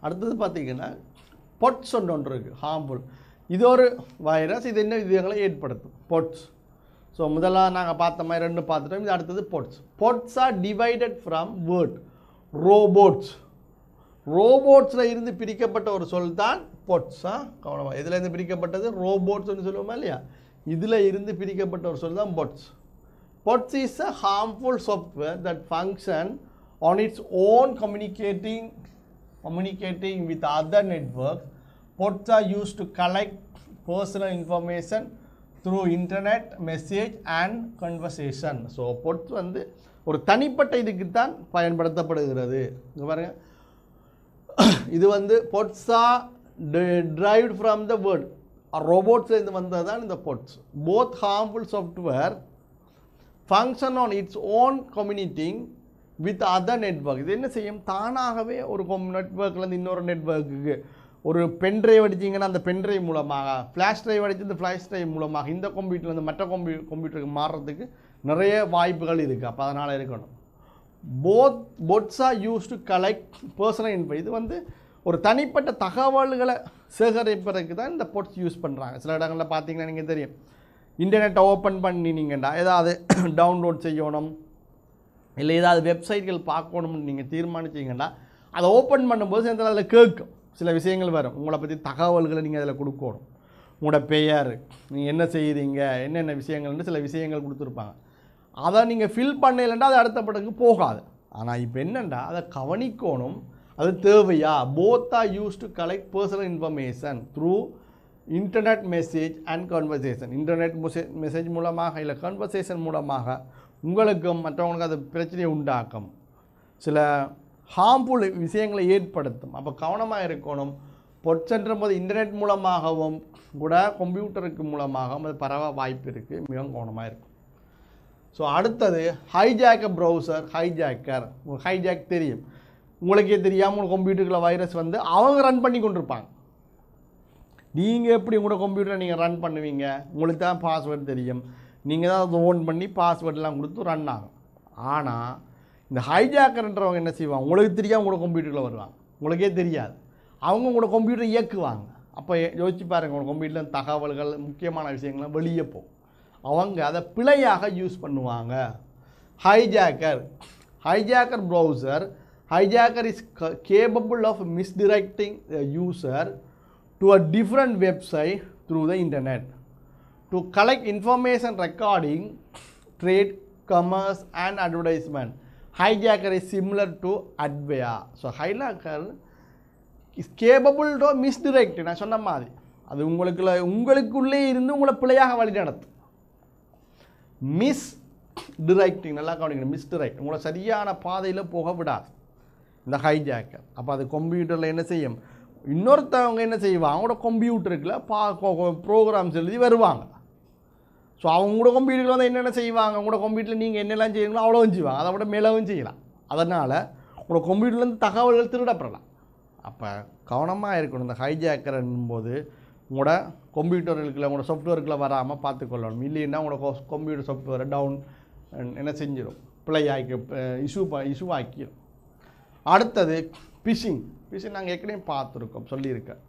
அடுத்தது பார்த்தீங்கன்னா பொட்ஸ் ஒன்று ஒன்று இருக்குது ஹார்ம்ஃபுல் இது ஒரு வைரஸ் இது என்ன விதங்களை ஏற்படுத்தும் பொட்ஸ் ஸோ முதலாக நாங்கள் பார்த்த மாதிரி ரெண்டு பார்த்துட்டோம் இது அடுத்தது bots bots are divided from word robots ரோபோட்ஸில் இருந்து பிரிக்கப்பட்ட ஒரு சொல் தான் பொட்ஸா கவனமாக இதிலேருந்து பிரிக்கப்பட்டது ரோபோட்ஸ்னு சொல்லுவோமா இல்லையா இதில் இருந்து பிரிக்கப்பட்ட ஒரு சொல் தான் bots bots is a harmful software that function on its own communicating communicating with other network pods are use to collect personal information through internet message and conversation so bots வந்து ஒரு தனிப்பட்ட இதுக்குத்தான் பயன்படுத்தப்படுகிறது இங்கே பாருங்கள் இது வந்து பொட்ஸா டிரைவ்ட் ஃப்ரம் த வேர்ட் ரோபோட்ஸ்லேருந்து வந்தது தான் இந்த bots both harmful software function on its own communicating with other network இது என்ன செய்யும் தானாகவே ஒரு நெட்ஒர்க்லேருந்து இன்னொரு நெட்ஒர்க்குக்கு ஒரு பென் ட்ரைவ் அடிச்சிங்கன்னா அந்த பென் ட்ரைவ் மூலமாக ஃப்ளாஷ் ட்ரைவ் அடித்து இந்த ஃப்ளாஷ் ட்ரைவ் மூலமாக இந்த கம்ப்யூட்டர்லேருந்து மற்ற கம்ப்யூ கம்ப்யூட்டருக்கு மாறுறதுக்கு நிறைய வாய்ப்புகள் இருக்குது அப்போ அதனால் இருக்கணும் both bots are use to collect personal information இது வந்து ஒரு தனிப்பட்ட தகவல்களை சேகரிப்பதற்கு தான் இந்த பொட்ஸ் யூஸ் பண்ணுறாங்க சில இடங்களில் பார்த்தீங்கன்னா நீங்கள் தெரியும் இன்டர்நெட்டை ஓப்பன் பண்ணினீங்கண்டா ஏதாவது டவுன்லோட் செய்யணும் இல்லை ஏதாவது வெப்சைட்கள் பார்க்கணும்னு நீங்கள் தீர்மானிச்சிங்கன்னா அதை ஓப்பன் பண்ணும்போது சேர்ந்து அதில் கேட்கும் சில விஷயங்கள் வரும் உங்களை பற்றி தகவல்களை நீங்கள் அதில் கொடுக்கணும் உங்களோட பெயர் நீங்கள் என்ன செய்கிறீங்க என்னென்ன விஷயங்கள்னு சில விஷயங்கள் கொடுத்துருப்பாங்க அதை நீங்கள் ஃபில் பண்ணலைன்னா அது அடுத்த படத்துக்கு போகாது ஆனால் இப்போ என்னென்னா அதை கவனிக்கணும் அது தேவையா both are use to collect personal information through internet message and conversation internet message message மூலமாக இல்லை கன்வர்சேஷன் மூலமாக உங்களுக்கும் மற்றவங்களுக்கும் அது பிரச்சனையை உண்டாக்கும் சில ஹார்ம்ஃபுல் விஷயங்களை ஏற்படுத்தும் அப்போ கவனமாக இருக்கணும் பொற்சென்றும் போது இன்டர்நெட் மூலமாகவும் கூட கம்ப்யூட்டருக்கு மூலமாகவும் அது பரவ வாய்ப்பு இருக்குது மிகவும் கவனமாக இருக்கும் ஸோ அடுத்தது ஹைஜாக்க ப்ரௌசர் ஹைஜாக்கர் உங்களுக்கு ஹைஜாக் தெரியும் உங்களுக்கே தெரியாமல் உங்கள் கம்ப்யூட்டருக்குள்ள வைரஸ் வந்து அவங்க ரன் பண்ணி கொண்டிருப்பாங்க நீங்கள் எப்படி உங்களோட கம்ப்யூட்டரை நீங்கள் ரன் பண்ணுவீங்க உங்களுக்கு தான் பாஸ்வேர்டு தெரியும் நீங்கள் தான் அதை ஓன் பண்ணி பாஸ்வேர்டெலாம் கொடுத்து ரன் ஆகும் ஆனால் இந்த ஹைஜாக்கர்ன்றவங்க என்ன செய்வாங்க உங்களுக்கு தெரியாது உங்களோட கம்ப்யூட்டரில் வருவாங்க உங்களுக்கே தெரியாது அவங்க உங்களோட கம்ப்யூட்டரை இயக்குவாங்க அப்போ யோசிச்சு பாருங்கள் உங்களோட கம்ப்யூட்டரில் தகவல்கள் முக்கியமான விஷயங்கள்லாம் வெளியே போகும் அவங்க அதை பிழையாக யூஸ் பண்ணுவாங்க hijacker hijacker browser hijacker is capable of misdirecting the user to a different website through the internet to collect information recording trade commerce and advertisement hijacker is similar to adware. So, hijacker is capable to misdirect. நான் சொன்ன மாதிரி அது உங்களுக்குள்ள உங்களுக்குள்ளே இருந்து உங்களை பிழையாக வழி நடத்து மிஸ் டிரைக்டிங் நல்லா கவனிக்கணும் மிஸ் டிரைக்ட் உங்களை சரியான பாதையில் போக விடாது இந்த ஹைஜாக்கர் அப்போ அது கம்ப்யூட்டரில் என்ன செய்யும் இன்னொருத்தவங்க என்ன செய்வாங்க அவங்களோட கம்ப்யூட்டருக்குள்ள பா ப்ரோக்ராம்ஸ் எழுதி வருவாங்க ஸோ அவங்க கூட கொம்பீட்டில் வந்து என்னென்ன செய்வாங்க கூட கொம்பீட்டில் நீங்கள் என்னெல்லாம் செய்யணுங்களோ அவ்வளோ செய்வாங்க அதை விட மேலவும் செய்யலாம் அதனால் உங்களோட கொம்பீட்டிலேருந்து தகவல்கள் திருடப்படலாம் அப்போ கவனமாக இருக்கணும் இந்த ஹைஜாக்கரன் போது உங்களோட கம்ப்யூட்டர்களுக்குள்ள உங்களோட சாஃப்ட்வேர்க்கில் வராமல் பார்த்துக்கொள்ளணும் இல்லைன்னா உங்களோட கம்ப்யூட்டர் சாஃப்ட்வேரை டவுன் என்ன செஞ்சிடும் பிள்ளை ஆக்கி இஷ்யூ ப இஷ்யூ ஆக்கிடும் அடுத்தது பிஷிங் பிஷிங் நாங்கள் ஏற்கனவே பார்த்துருக்கோம் சொல்லியிருக்கேன்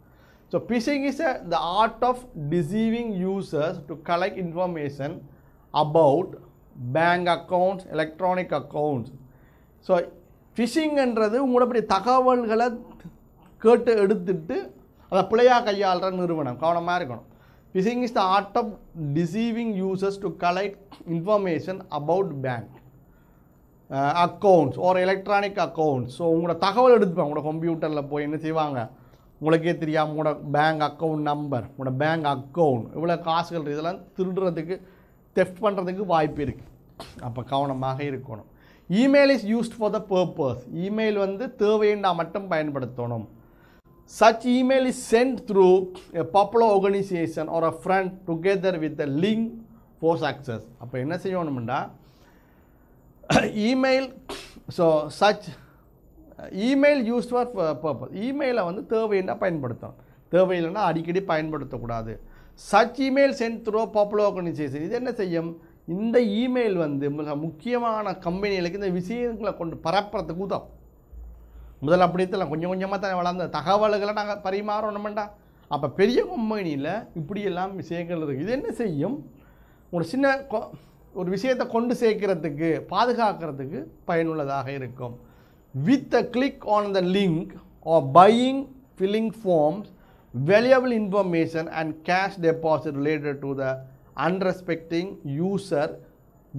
So phishing is a, the art of deceiving users to collect information about bank accounts electronic accounts so ஃபிஷிங்கன்றது உங்களுடைய தகவல்களை கேட்டு எடுத்துட்டு அதை பிழையாக கையாளுற நிறுவனம் கவனமாக இருக்கணும் phishing is the art of deceiving users to collect information about bank accounts ஒரு எலக்ட்ரானிக் அக்கௌண்ட்ஸ் ஸோ உங்களோட தகவல் எடுத்துப்பாங்க உங்களோட கம்ப்யூட்டரில் போய் என்ன செய்வாங்க உங்களுக்கே தெரியாமல் உங்களோட பேங்க் அக்கௌண்ட் நம்பர் உங்களோட பேங்க் அக்கௌண்ட் இவ்வளோ காசுகள் இதெல்லாம் திருடுறதுக்கு தெஃப்ட் பண்ணுறதுக்கு வாய்ப்பு இருக்குது அப்போ கவனமாக இருக்கணும் email is used for the purpose email வந்து தேவையண்டா மட்டும் பயன்படுத்தணும் such email is sent through a popular organization ஒரு friend together with a link for success அப்போ என்ன செய்யணும்டா email so such email use for purpose இமெயிலை வந்து தேவைன்னா பயன்படுத்தும் தேவையில்லைன்னா அடிக்கடி பயன்படுத்தக்கூடாது such email sent through popular organization இது என்ன செய்யும் இந்த இமெயில் வந்து முக்கியமான கம்பெனிகளுக்கு இந்த விஷயங்களை கொண்டு பரப்புறதுக்கு உதவும் முதல்ல அப்படித்தான் கொஞ்சம் கொஞ்சமாக தான் வளர்ந்த தகவல்களை நாங்கள் பரிமாறணுமெண்டா அப்போ பெரிய கம்பெனியில் இப்படியெல்லாம் விஷயங்கள் இருக்குது இது என்ன செய்யும் ஒரு சின்ன ஒரு விஷயத்தை கொண்டு சேர்க்கறதுக்கு பாதுகாக்கிறதுக்கு பயனுள்ளதாக இருக்கும் with a click on the link or buying, filling forms, valuable information and cash deposit related to the unsuspecting user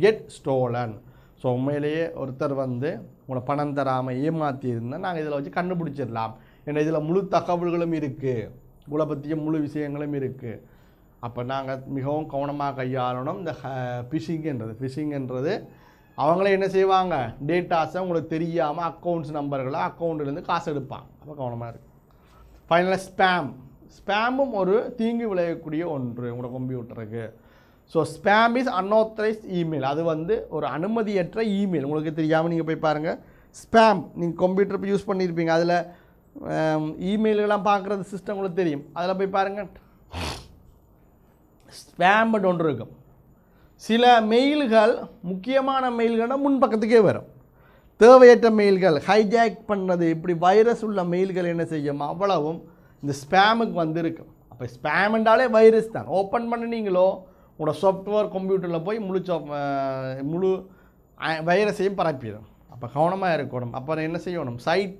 get stolen so உண்மையிலேயே ஒருத்தர் வந்து உன்னை பணம் தராமல் ஏமாற்றியிருந்தால் நாங்கள் இதில் வச்சு கண்டுபிடிச்சிடலாம் ஏன்னா இதில் முழு தகவல்களும் இருக்குது உங்களை பற்றிய முழு விஷயங்களும் இருக்குது அப்போ நாங்கள் மிகவும் கவனமாக கையாளணும் இந்த ஃபிஷிங்ன்றது ஃபிஷிங்ன்றது அவங்களே என்ன செய்வாங்க டேட்டாஸை உங்களுக்கு தெரியாமல் அக்கௌண்ட்ஸ் நம்பர்களை அக்கௌண்ட்லேருந்து காசு எடுப்பாங்க அப்போ கவனமாக இருக்குது ஃபைனலாக ஸ்பேம் ஸ்பேமும் ஒரு தீங்கு விளையக்கூடிய ஒன்று உங்களோட கம்ப்யூட்டருக்கு so spam is unauthorised email அது வந்து ஒரு அனுமதியற்ற இமெயில் உங்களுக்கு தெரியாமல் நீங்கள் போய் பாருங்கள் ஸ்பேம் நீங்கள் கம்ப்யூட்டர் போய் யூஸ் பண்ணியிருப்பீங்க அதில் இமெயிலுக்கெல்லாம் பார்க்குறது சிஸ்டம் உங்களுக்கு தெரியும் அதில் போய் பாருங்கள் ஸ்பேம் ஒன்று இருக்கும் சில மெயில்கள் முக்கியமான மெயில்கள்னால் முன்பக்கத்துக்கே வரும் தேவையற்ற மெயில்கள் ஹைஜாக் பண்ணுறது இப்படி வைரஸ் உள்ள மெயில்கள் என்ன செய்யும் அவ்வளவும் இந்த ஸ்பேமுக்கு வந்திருக்கும் அப்போ ஸ்பேம் என்றாலே வைரஸ் தான் ஓப்பன் பண்ணினீங்களோ உங்களோட சாஃப்ட்வேர் கம்ப்யூட்டரில் போய் முழு முழு வைரஸையும் பரப்பிடும் அப்போ கவனமாக இருக்கணும் அப்புறம் என்ன செய்யணும் சைட்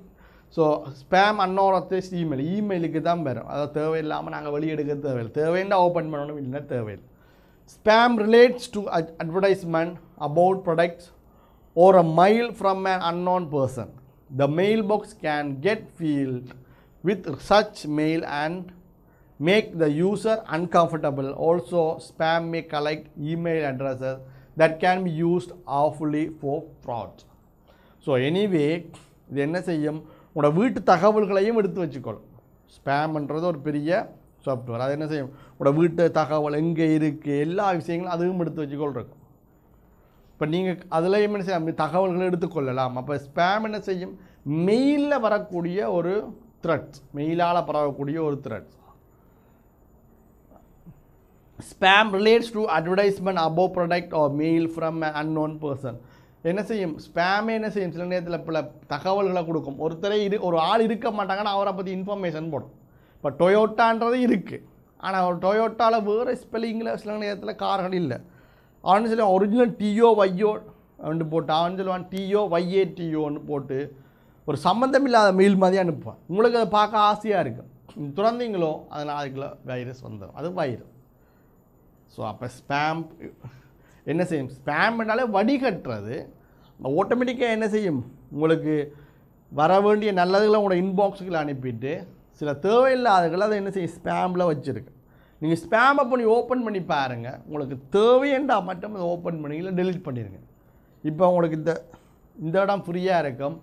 ஸோ ஸ்பேம் அன்னோரத்தை இமெயில் இமெயிலுக்கு தான் வரும் அதாவது தேவையில்லாமல் நாங்கள் வெளியெடுக்க தேவையில்லை தேவைன்னா ஓப்பன் பண்ணணும் இல்லைன்னா தேவையில்லை Spam relates to ad advertisement about products or a mail from an unknown person. The mailbox can get filled with such mail and make the user uncomfortable. Also, spam may collect email addresses that can be used awfully for fraud. So anyway இது என்ன செய்யும் உங்களோட வீட்டு தகவல்களையும் எடுத்து வச்சுக்கொள்ளும் ஸ்பேம்ன்றது ஒரு பெரிய சாஃப்ட்வேர் அது என்ன செய்யும் உங்களோட வீட்டு தகவல் எங்கே இருக்குது எல்லா விஷயங்களும் அதுவும் எடுத்து வச்சுக்கொள்றோம் இப்போ நீங்கள் அதுலேயும் என்ன செய்ய தகவல்களை எடுத்துக்கொள்ளலாம் அப்போ ஸ்பேம் என்ன செய்யும் மெயிலில் வரக்கூடிய ஒரு த்ரெட்ஸ் மெயிலால் பரவக்கூடிய ஒரு threats spam relates to advertisement about product or mail from unknown person என்ன செய்யும் ஸ்பேமே என்ன செய்யும் சில நேரத்தில் பல தகவல்களை கொடுக்கும் ஒருத்தரே இரு ஒரு ஆள் இருக்க மாட்டாங்கன்னா அவரை பற்றி இன்ஃபர்மேஷன் போடும் இப்போ டொயோட்டான்றது இருக்குது ஆனால் டொயோட்டாவில் வேறு ஸ்பெல்லிங்கில் சில நேரத்தில் கார்கள் இல்லை அவனு சொல்லி ஒரிஜினல் டிஓ வையோ வந்து போட்டு அவன் சொல்லுவான் டிஓ வைஏ டிஓன்னு போட்டு ஒரு சம்மந்தம் இல்லாத மெயில் மாதிரி அனுப்புவான் உங்களுக்கு அதை பார்க்க ஆசையாக இருக்கும் துறந்தீங்களோ அதனால் அதுக்குள்ள வைரஸ் வந்துடும் அது வைரஸ் ஸோ அப்போ ஸ்பேம் என்ன செய்யும் ஸ்பேம்னாலே வடிகட்டுறது ஆட்டோமேட்டிக்காக என்ன செய்யும் உங்களுக்கு வர வேண்டிய நல்லதுகளை உங்களோட இன்பாக்ஸுக்குள்ளே அனுப்பிட்டு சில தேவையில்லாததுகளை அதை என்ன செய்யும் ஸ்பேமில் வச்சுருக்கு நீங்கள் ஸ்பேம் பண்ணி ஓப்பன் பண்ணி பாருங்கள் உங்களுக்கு தேவையண்டா மட்டும் அதை ஓப்பன் பண்ணி இல்லை டெலிட் பண்ணிடுங்க இப்போ உங்களுக்கு இந்த இந்த இடம் ஃப்ரீயாக இருக்கும்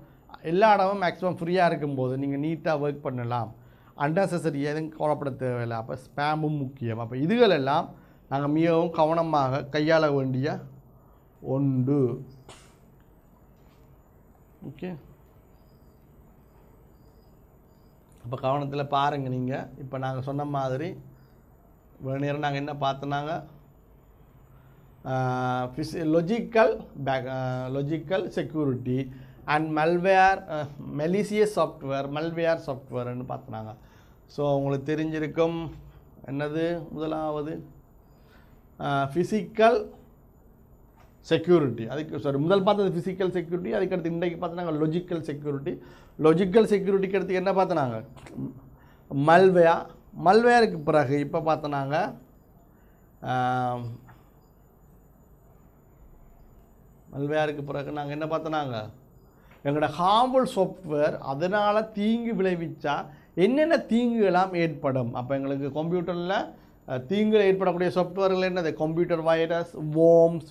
எல்லா இடமும் மேக்ஸிமம் ஃப்ரீயாக இருக்கும்போது நீங்கள் நீட்டாக ஒர்க் பண்ணலாம் அன்னெசரி எதுவும் கவலைப்பட தேவையில்லை அப்போ ஸ்பேமும் முக்கியம் அப்போ இதுகளெல்லாம் நாங்கள் மிகவும் கவனமாக கையாள வேண்டிய ஒன்று ஓகே அப்போ கவனத்தில் பாருங்கள் நீங்கள் இப்போ நாங்கள் சொன்ன மாதிரி இவ்வளோ நேரம் நாங்கள் என்ன பார்த்தோன்னாங்க physical logical back logical security and malware malicious software malware சாஃப்ட்வேர்னு பார்த்தனாங்க ஸோ உங்களுக்கு தெரிஞ்சிருக்கும் என்னது முதலாவது ஃபிசிக்கல் செக்யூரிட்டி அதுக்கு சாரி முதல் பார்த்தது ஃபிசிக்கல் செக்யூரிட்டி அதுக்கடுத்து இன்றைக்கு பார்த்து லொஜிக்கல் செக்யூரிட்டி லொஜிக்கல் செக்யூரிட்டிக்கு அடுத்து என்ன பார்த்தனாங்க மல்வேயா மல்வேருக்கு பிறகு இப்போ பார்த்தனாங்க மல்வேயாருக்கு பிறகு நாங்கள் என்ன பார்த்தனாங்க எங்களோட ஹார்ம்ஃபுல் சாஃப்ட்வேர் அதனால் தீங்கு விளைவிச்சா என்னென்ன தீங்குகளாம் ஏற்படும் அப்போ எங்களுக்கு கம்ப்யூட்டரில் தீங்கு ஏற்படக்கூடிய சாஃப்ட்வேர்கள் என்னது computer virus worms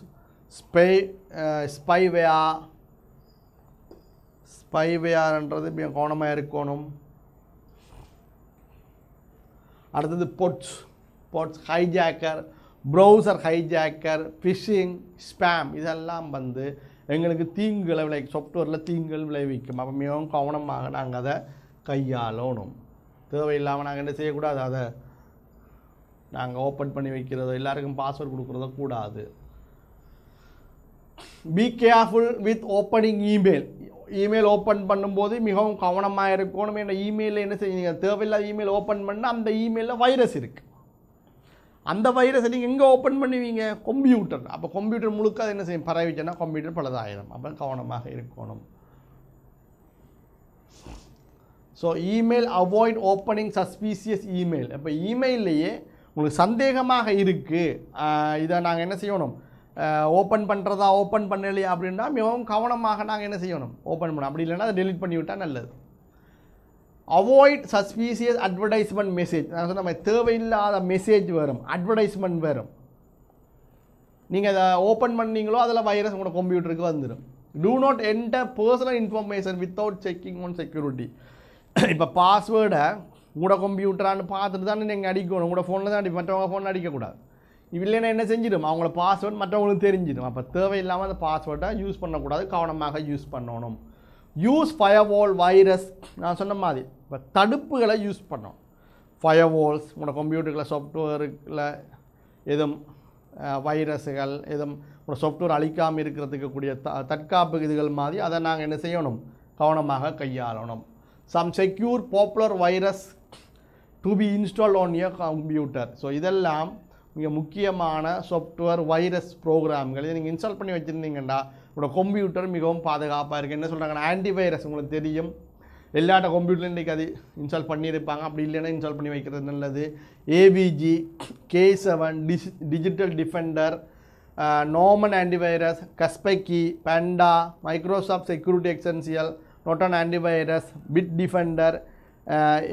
spy spyware ஸ்பைவேயார்ன்றது மிக கவனமாக இருக்கணும் அடுத்தது bots bots hijacker browser hijacker phishing spam இதெல்லாம் வந்து எங்களுக்கு தீங்குகளை விளைவிக்கும் சாஃப்ட்வேரில் தீங்குகள் விளைவிக்கும் அப்போ மிகவும் கவனமாக நாங்கள் அதை கையாளணும் தேவையில்லாமல் நாங்கள் என்ன செய்யக்கூடாது அதை நாங்கள் ஓப்பன் பண்ணி வைக்கிறதோ எல்லாருக்கும் பாஸ்வேர்டு கொடுக்குறதோ கூடாது be careful with opening email email open பண்ணும்போது மிகவும் கவனமாக இருக்கணும் என்ற இமெயிலில் என்ன செய்யுங்க தேவையில்லாத இமெயில் ஓப்பன் பண்ணால் அந்த இமெயிலில் வைரஸ் இருக்குது அந்த வைரஸை நீங்கள் எங்கே ஓப்பன் பண்ணுவீங்க கம்ப்யூட்டர் அப்போ கம்ப்யூட்டர் முழுக்க அது என்ன செய்யும் பரவிச்சேன்னா கம்ப்யூட்டர் பலதாயிரம் அப்போ கவனமாக இருக்கணும் so email avoid opening suspicious email இப்போ இமெயிலேயே உங்களுக்கு சந்தேகமாக இருக்குது இதை நாங்கள் என்ன செய்யணும் ஓப்பன் பண்ணுறதா ஓப்பன் பண்ணலையா அப்படின்னா மிகவும் கவனமாக நாங்கள் என்ன செய்யணும் ஓப்பன் பண்ணணும் அப்படி இல்லைன்னா அதை டெலிட் பண்ணிவிட்டால் நல்லது அவாய்ட் சஸ்பீசியஸ் அட்வர்டைஸ்மெண்ட் மெசேஜ் நான் சொன்ன மாதிரி தேவையில்லாத மெசேஜ் வரும் அட்வர்டைஸ்மெண்ட் வரும் நீங்கள் அதை ஓப்பன் பண்ணீங்களோ அதில் வைரஸ் உங்களோட கம்ப்யூட்டருக்கு வந்துடும் do not enter personal information without checking on security இப்போ பாஸ்வேர்டை உங்களோட கம்ப்யூட்டரான்னு பார்த்துட்டு தானே நீங்கள் அடிக்கணும் உங்களோட ஃபோனில் தான் அடி மற்றவங்க ஃபோனில் அடிக்கக்கூடாது இல்லைன்னா என்ன செஞ்சிடும் அவங்களோட பாஸ்வேர்ட் மற்றவங்களுக்கு தெரிஞ்சிடும் அப்போ தேவையில்லாமல் அந்த பாஸ்வேர்டை யூஸ் பண்ணக்கூடாது கவனமாக யூஸ் பண்ணணும் யூஸ் ஃபயர்வால் வைரஸ் நான் சொன்ன மாதிரி இப்போ தடுப்புகளை யூஸ் பண்ணணும் ஃபயர்வால்ஸ் உங்களோட கம்ப்யூட்டரில் சாஃப்ட்வேருக்கில் எதுவும் வைரஸுகள் எதுவும் உங்களோட சாஃப்ட்வேர் அழிக்காமல் இருக்கிறதுக்கு கூடிய த தற்காப்பு இதுகள் மாதிரி அதை நாங்கள் என்ன செய்யணும் கவனமாக கையாளணும் some secure popular virus to be install on your computer so இதெல்லாம் மிக முக்கியமான சாஃப்ட்வேர் வைரஸ் ப்ரோக்ராம்கள் இதை நீங்கள் இன்ஸ்டால் பண்ணி வச்சுருந்தீங்கன்னா உங்களோட கம்ப்யூட்டர் மிகவும் பாதுகாப்பாக இருக்குது என்ன சொல்கிறாங்கன்னா ஆன்டி வைரஸ் உங்களுக்கு தெரியும் எல்லாட்ட கம்ப்யூட்டர் இன்றைக்கி அது இன்ஸ்டால் பண்ணியிருப்பாங்க அப்படி இல்லைன்னா இன்ஸ்டால் பண்ணி வைக்கிறது நல்லது ஏவிஜி கே செவன் டிஜி digital defender anti antivirus Kaspersky Panda Microsoft security Norton anti antivirus Bitdefender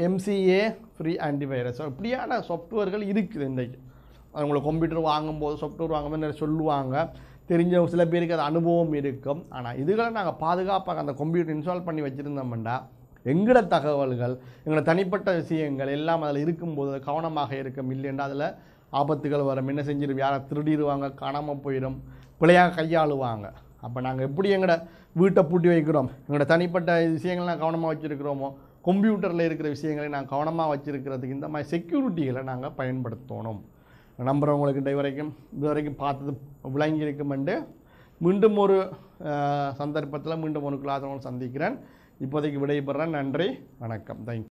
MCA free antivirus இப்படியான சாஃப்ட்வேர்கள் இருக்குது இன்றைக்கு அவங்களை கம்ப்யூட்டர் வாங்கும்போது சாஃப்ட்வேர் வாங்கும்போது நிறைய சொல்லுவாங்க தெரிஞ்ச சில பேருக்கு அது அனுபவம் இருக்கும் ஆனால் இதுகளை நாங்கள் பாதுகாப்பாக அந்த கம்ப்யூட்டர் இன்ஸ்டால் பண்ணி வச்சுருந்தோம்னா எங்களோட தகவல்கள் எங்களோட தனிப்பட்ட விஷயங்கள் எல்லாம் அதில் இருக்கும்போது கவனமாக இருக்கும் இல்லைன்றா அதில் ஆபத்துகள் வரும் என்ன செஞ்சிடும் யாரை திருடிடுவாங்க காணாமல் போயிடும் பிள்ளையாக கையாளுவாங்க அப்போ நாங்கள் எப்படி எங்களோட வீட்டை பூட்டி வைக்கிறோம் எங்களோட தனிப்பட்ட விஷயங்கள் நான் கவனமாக வச்சுருக்கிறோமோ கம்ப்யூட்டரில் இருக்கிற விஷயங்களை நாங்கள் கவனமாக வச்சுருக்கிறதுக்கு இந்த மாதிரி செக்யூரிட்டிகளை நாங்கள் பயன்படுத்தணும் நம்புகிறவங்களுக்கு இன்றைய வரைக்கும் இது வரைக்கும் பார்த்தது விளங்கியிருக்குமெண்டு மீண்டும் ஒரு சந்தர்ப்பத்தில் மீண்டும் ஒரு கிளாஸ் சந்திக்கிறேன் இப்போதைக்கு விடைபெறேன் நன்றி வணக்கம் தேங்க்யூ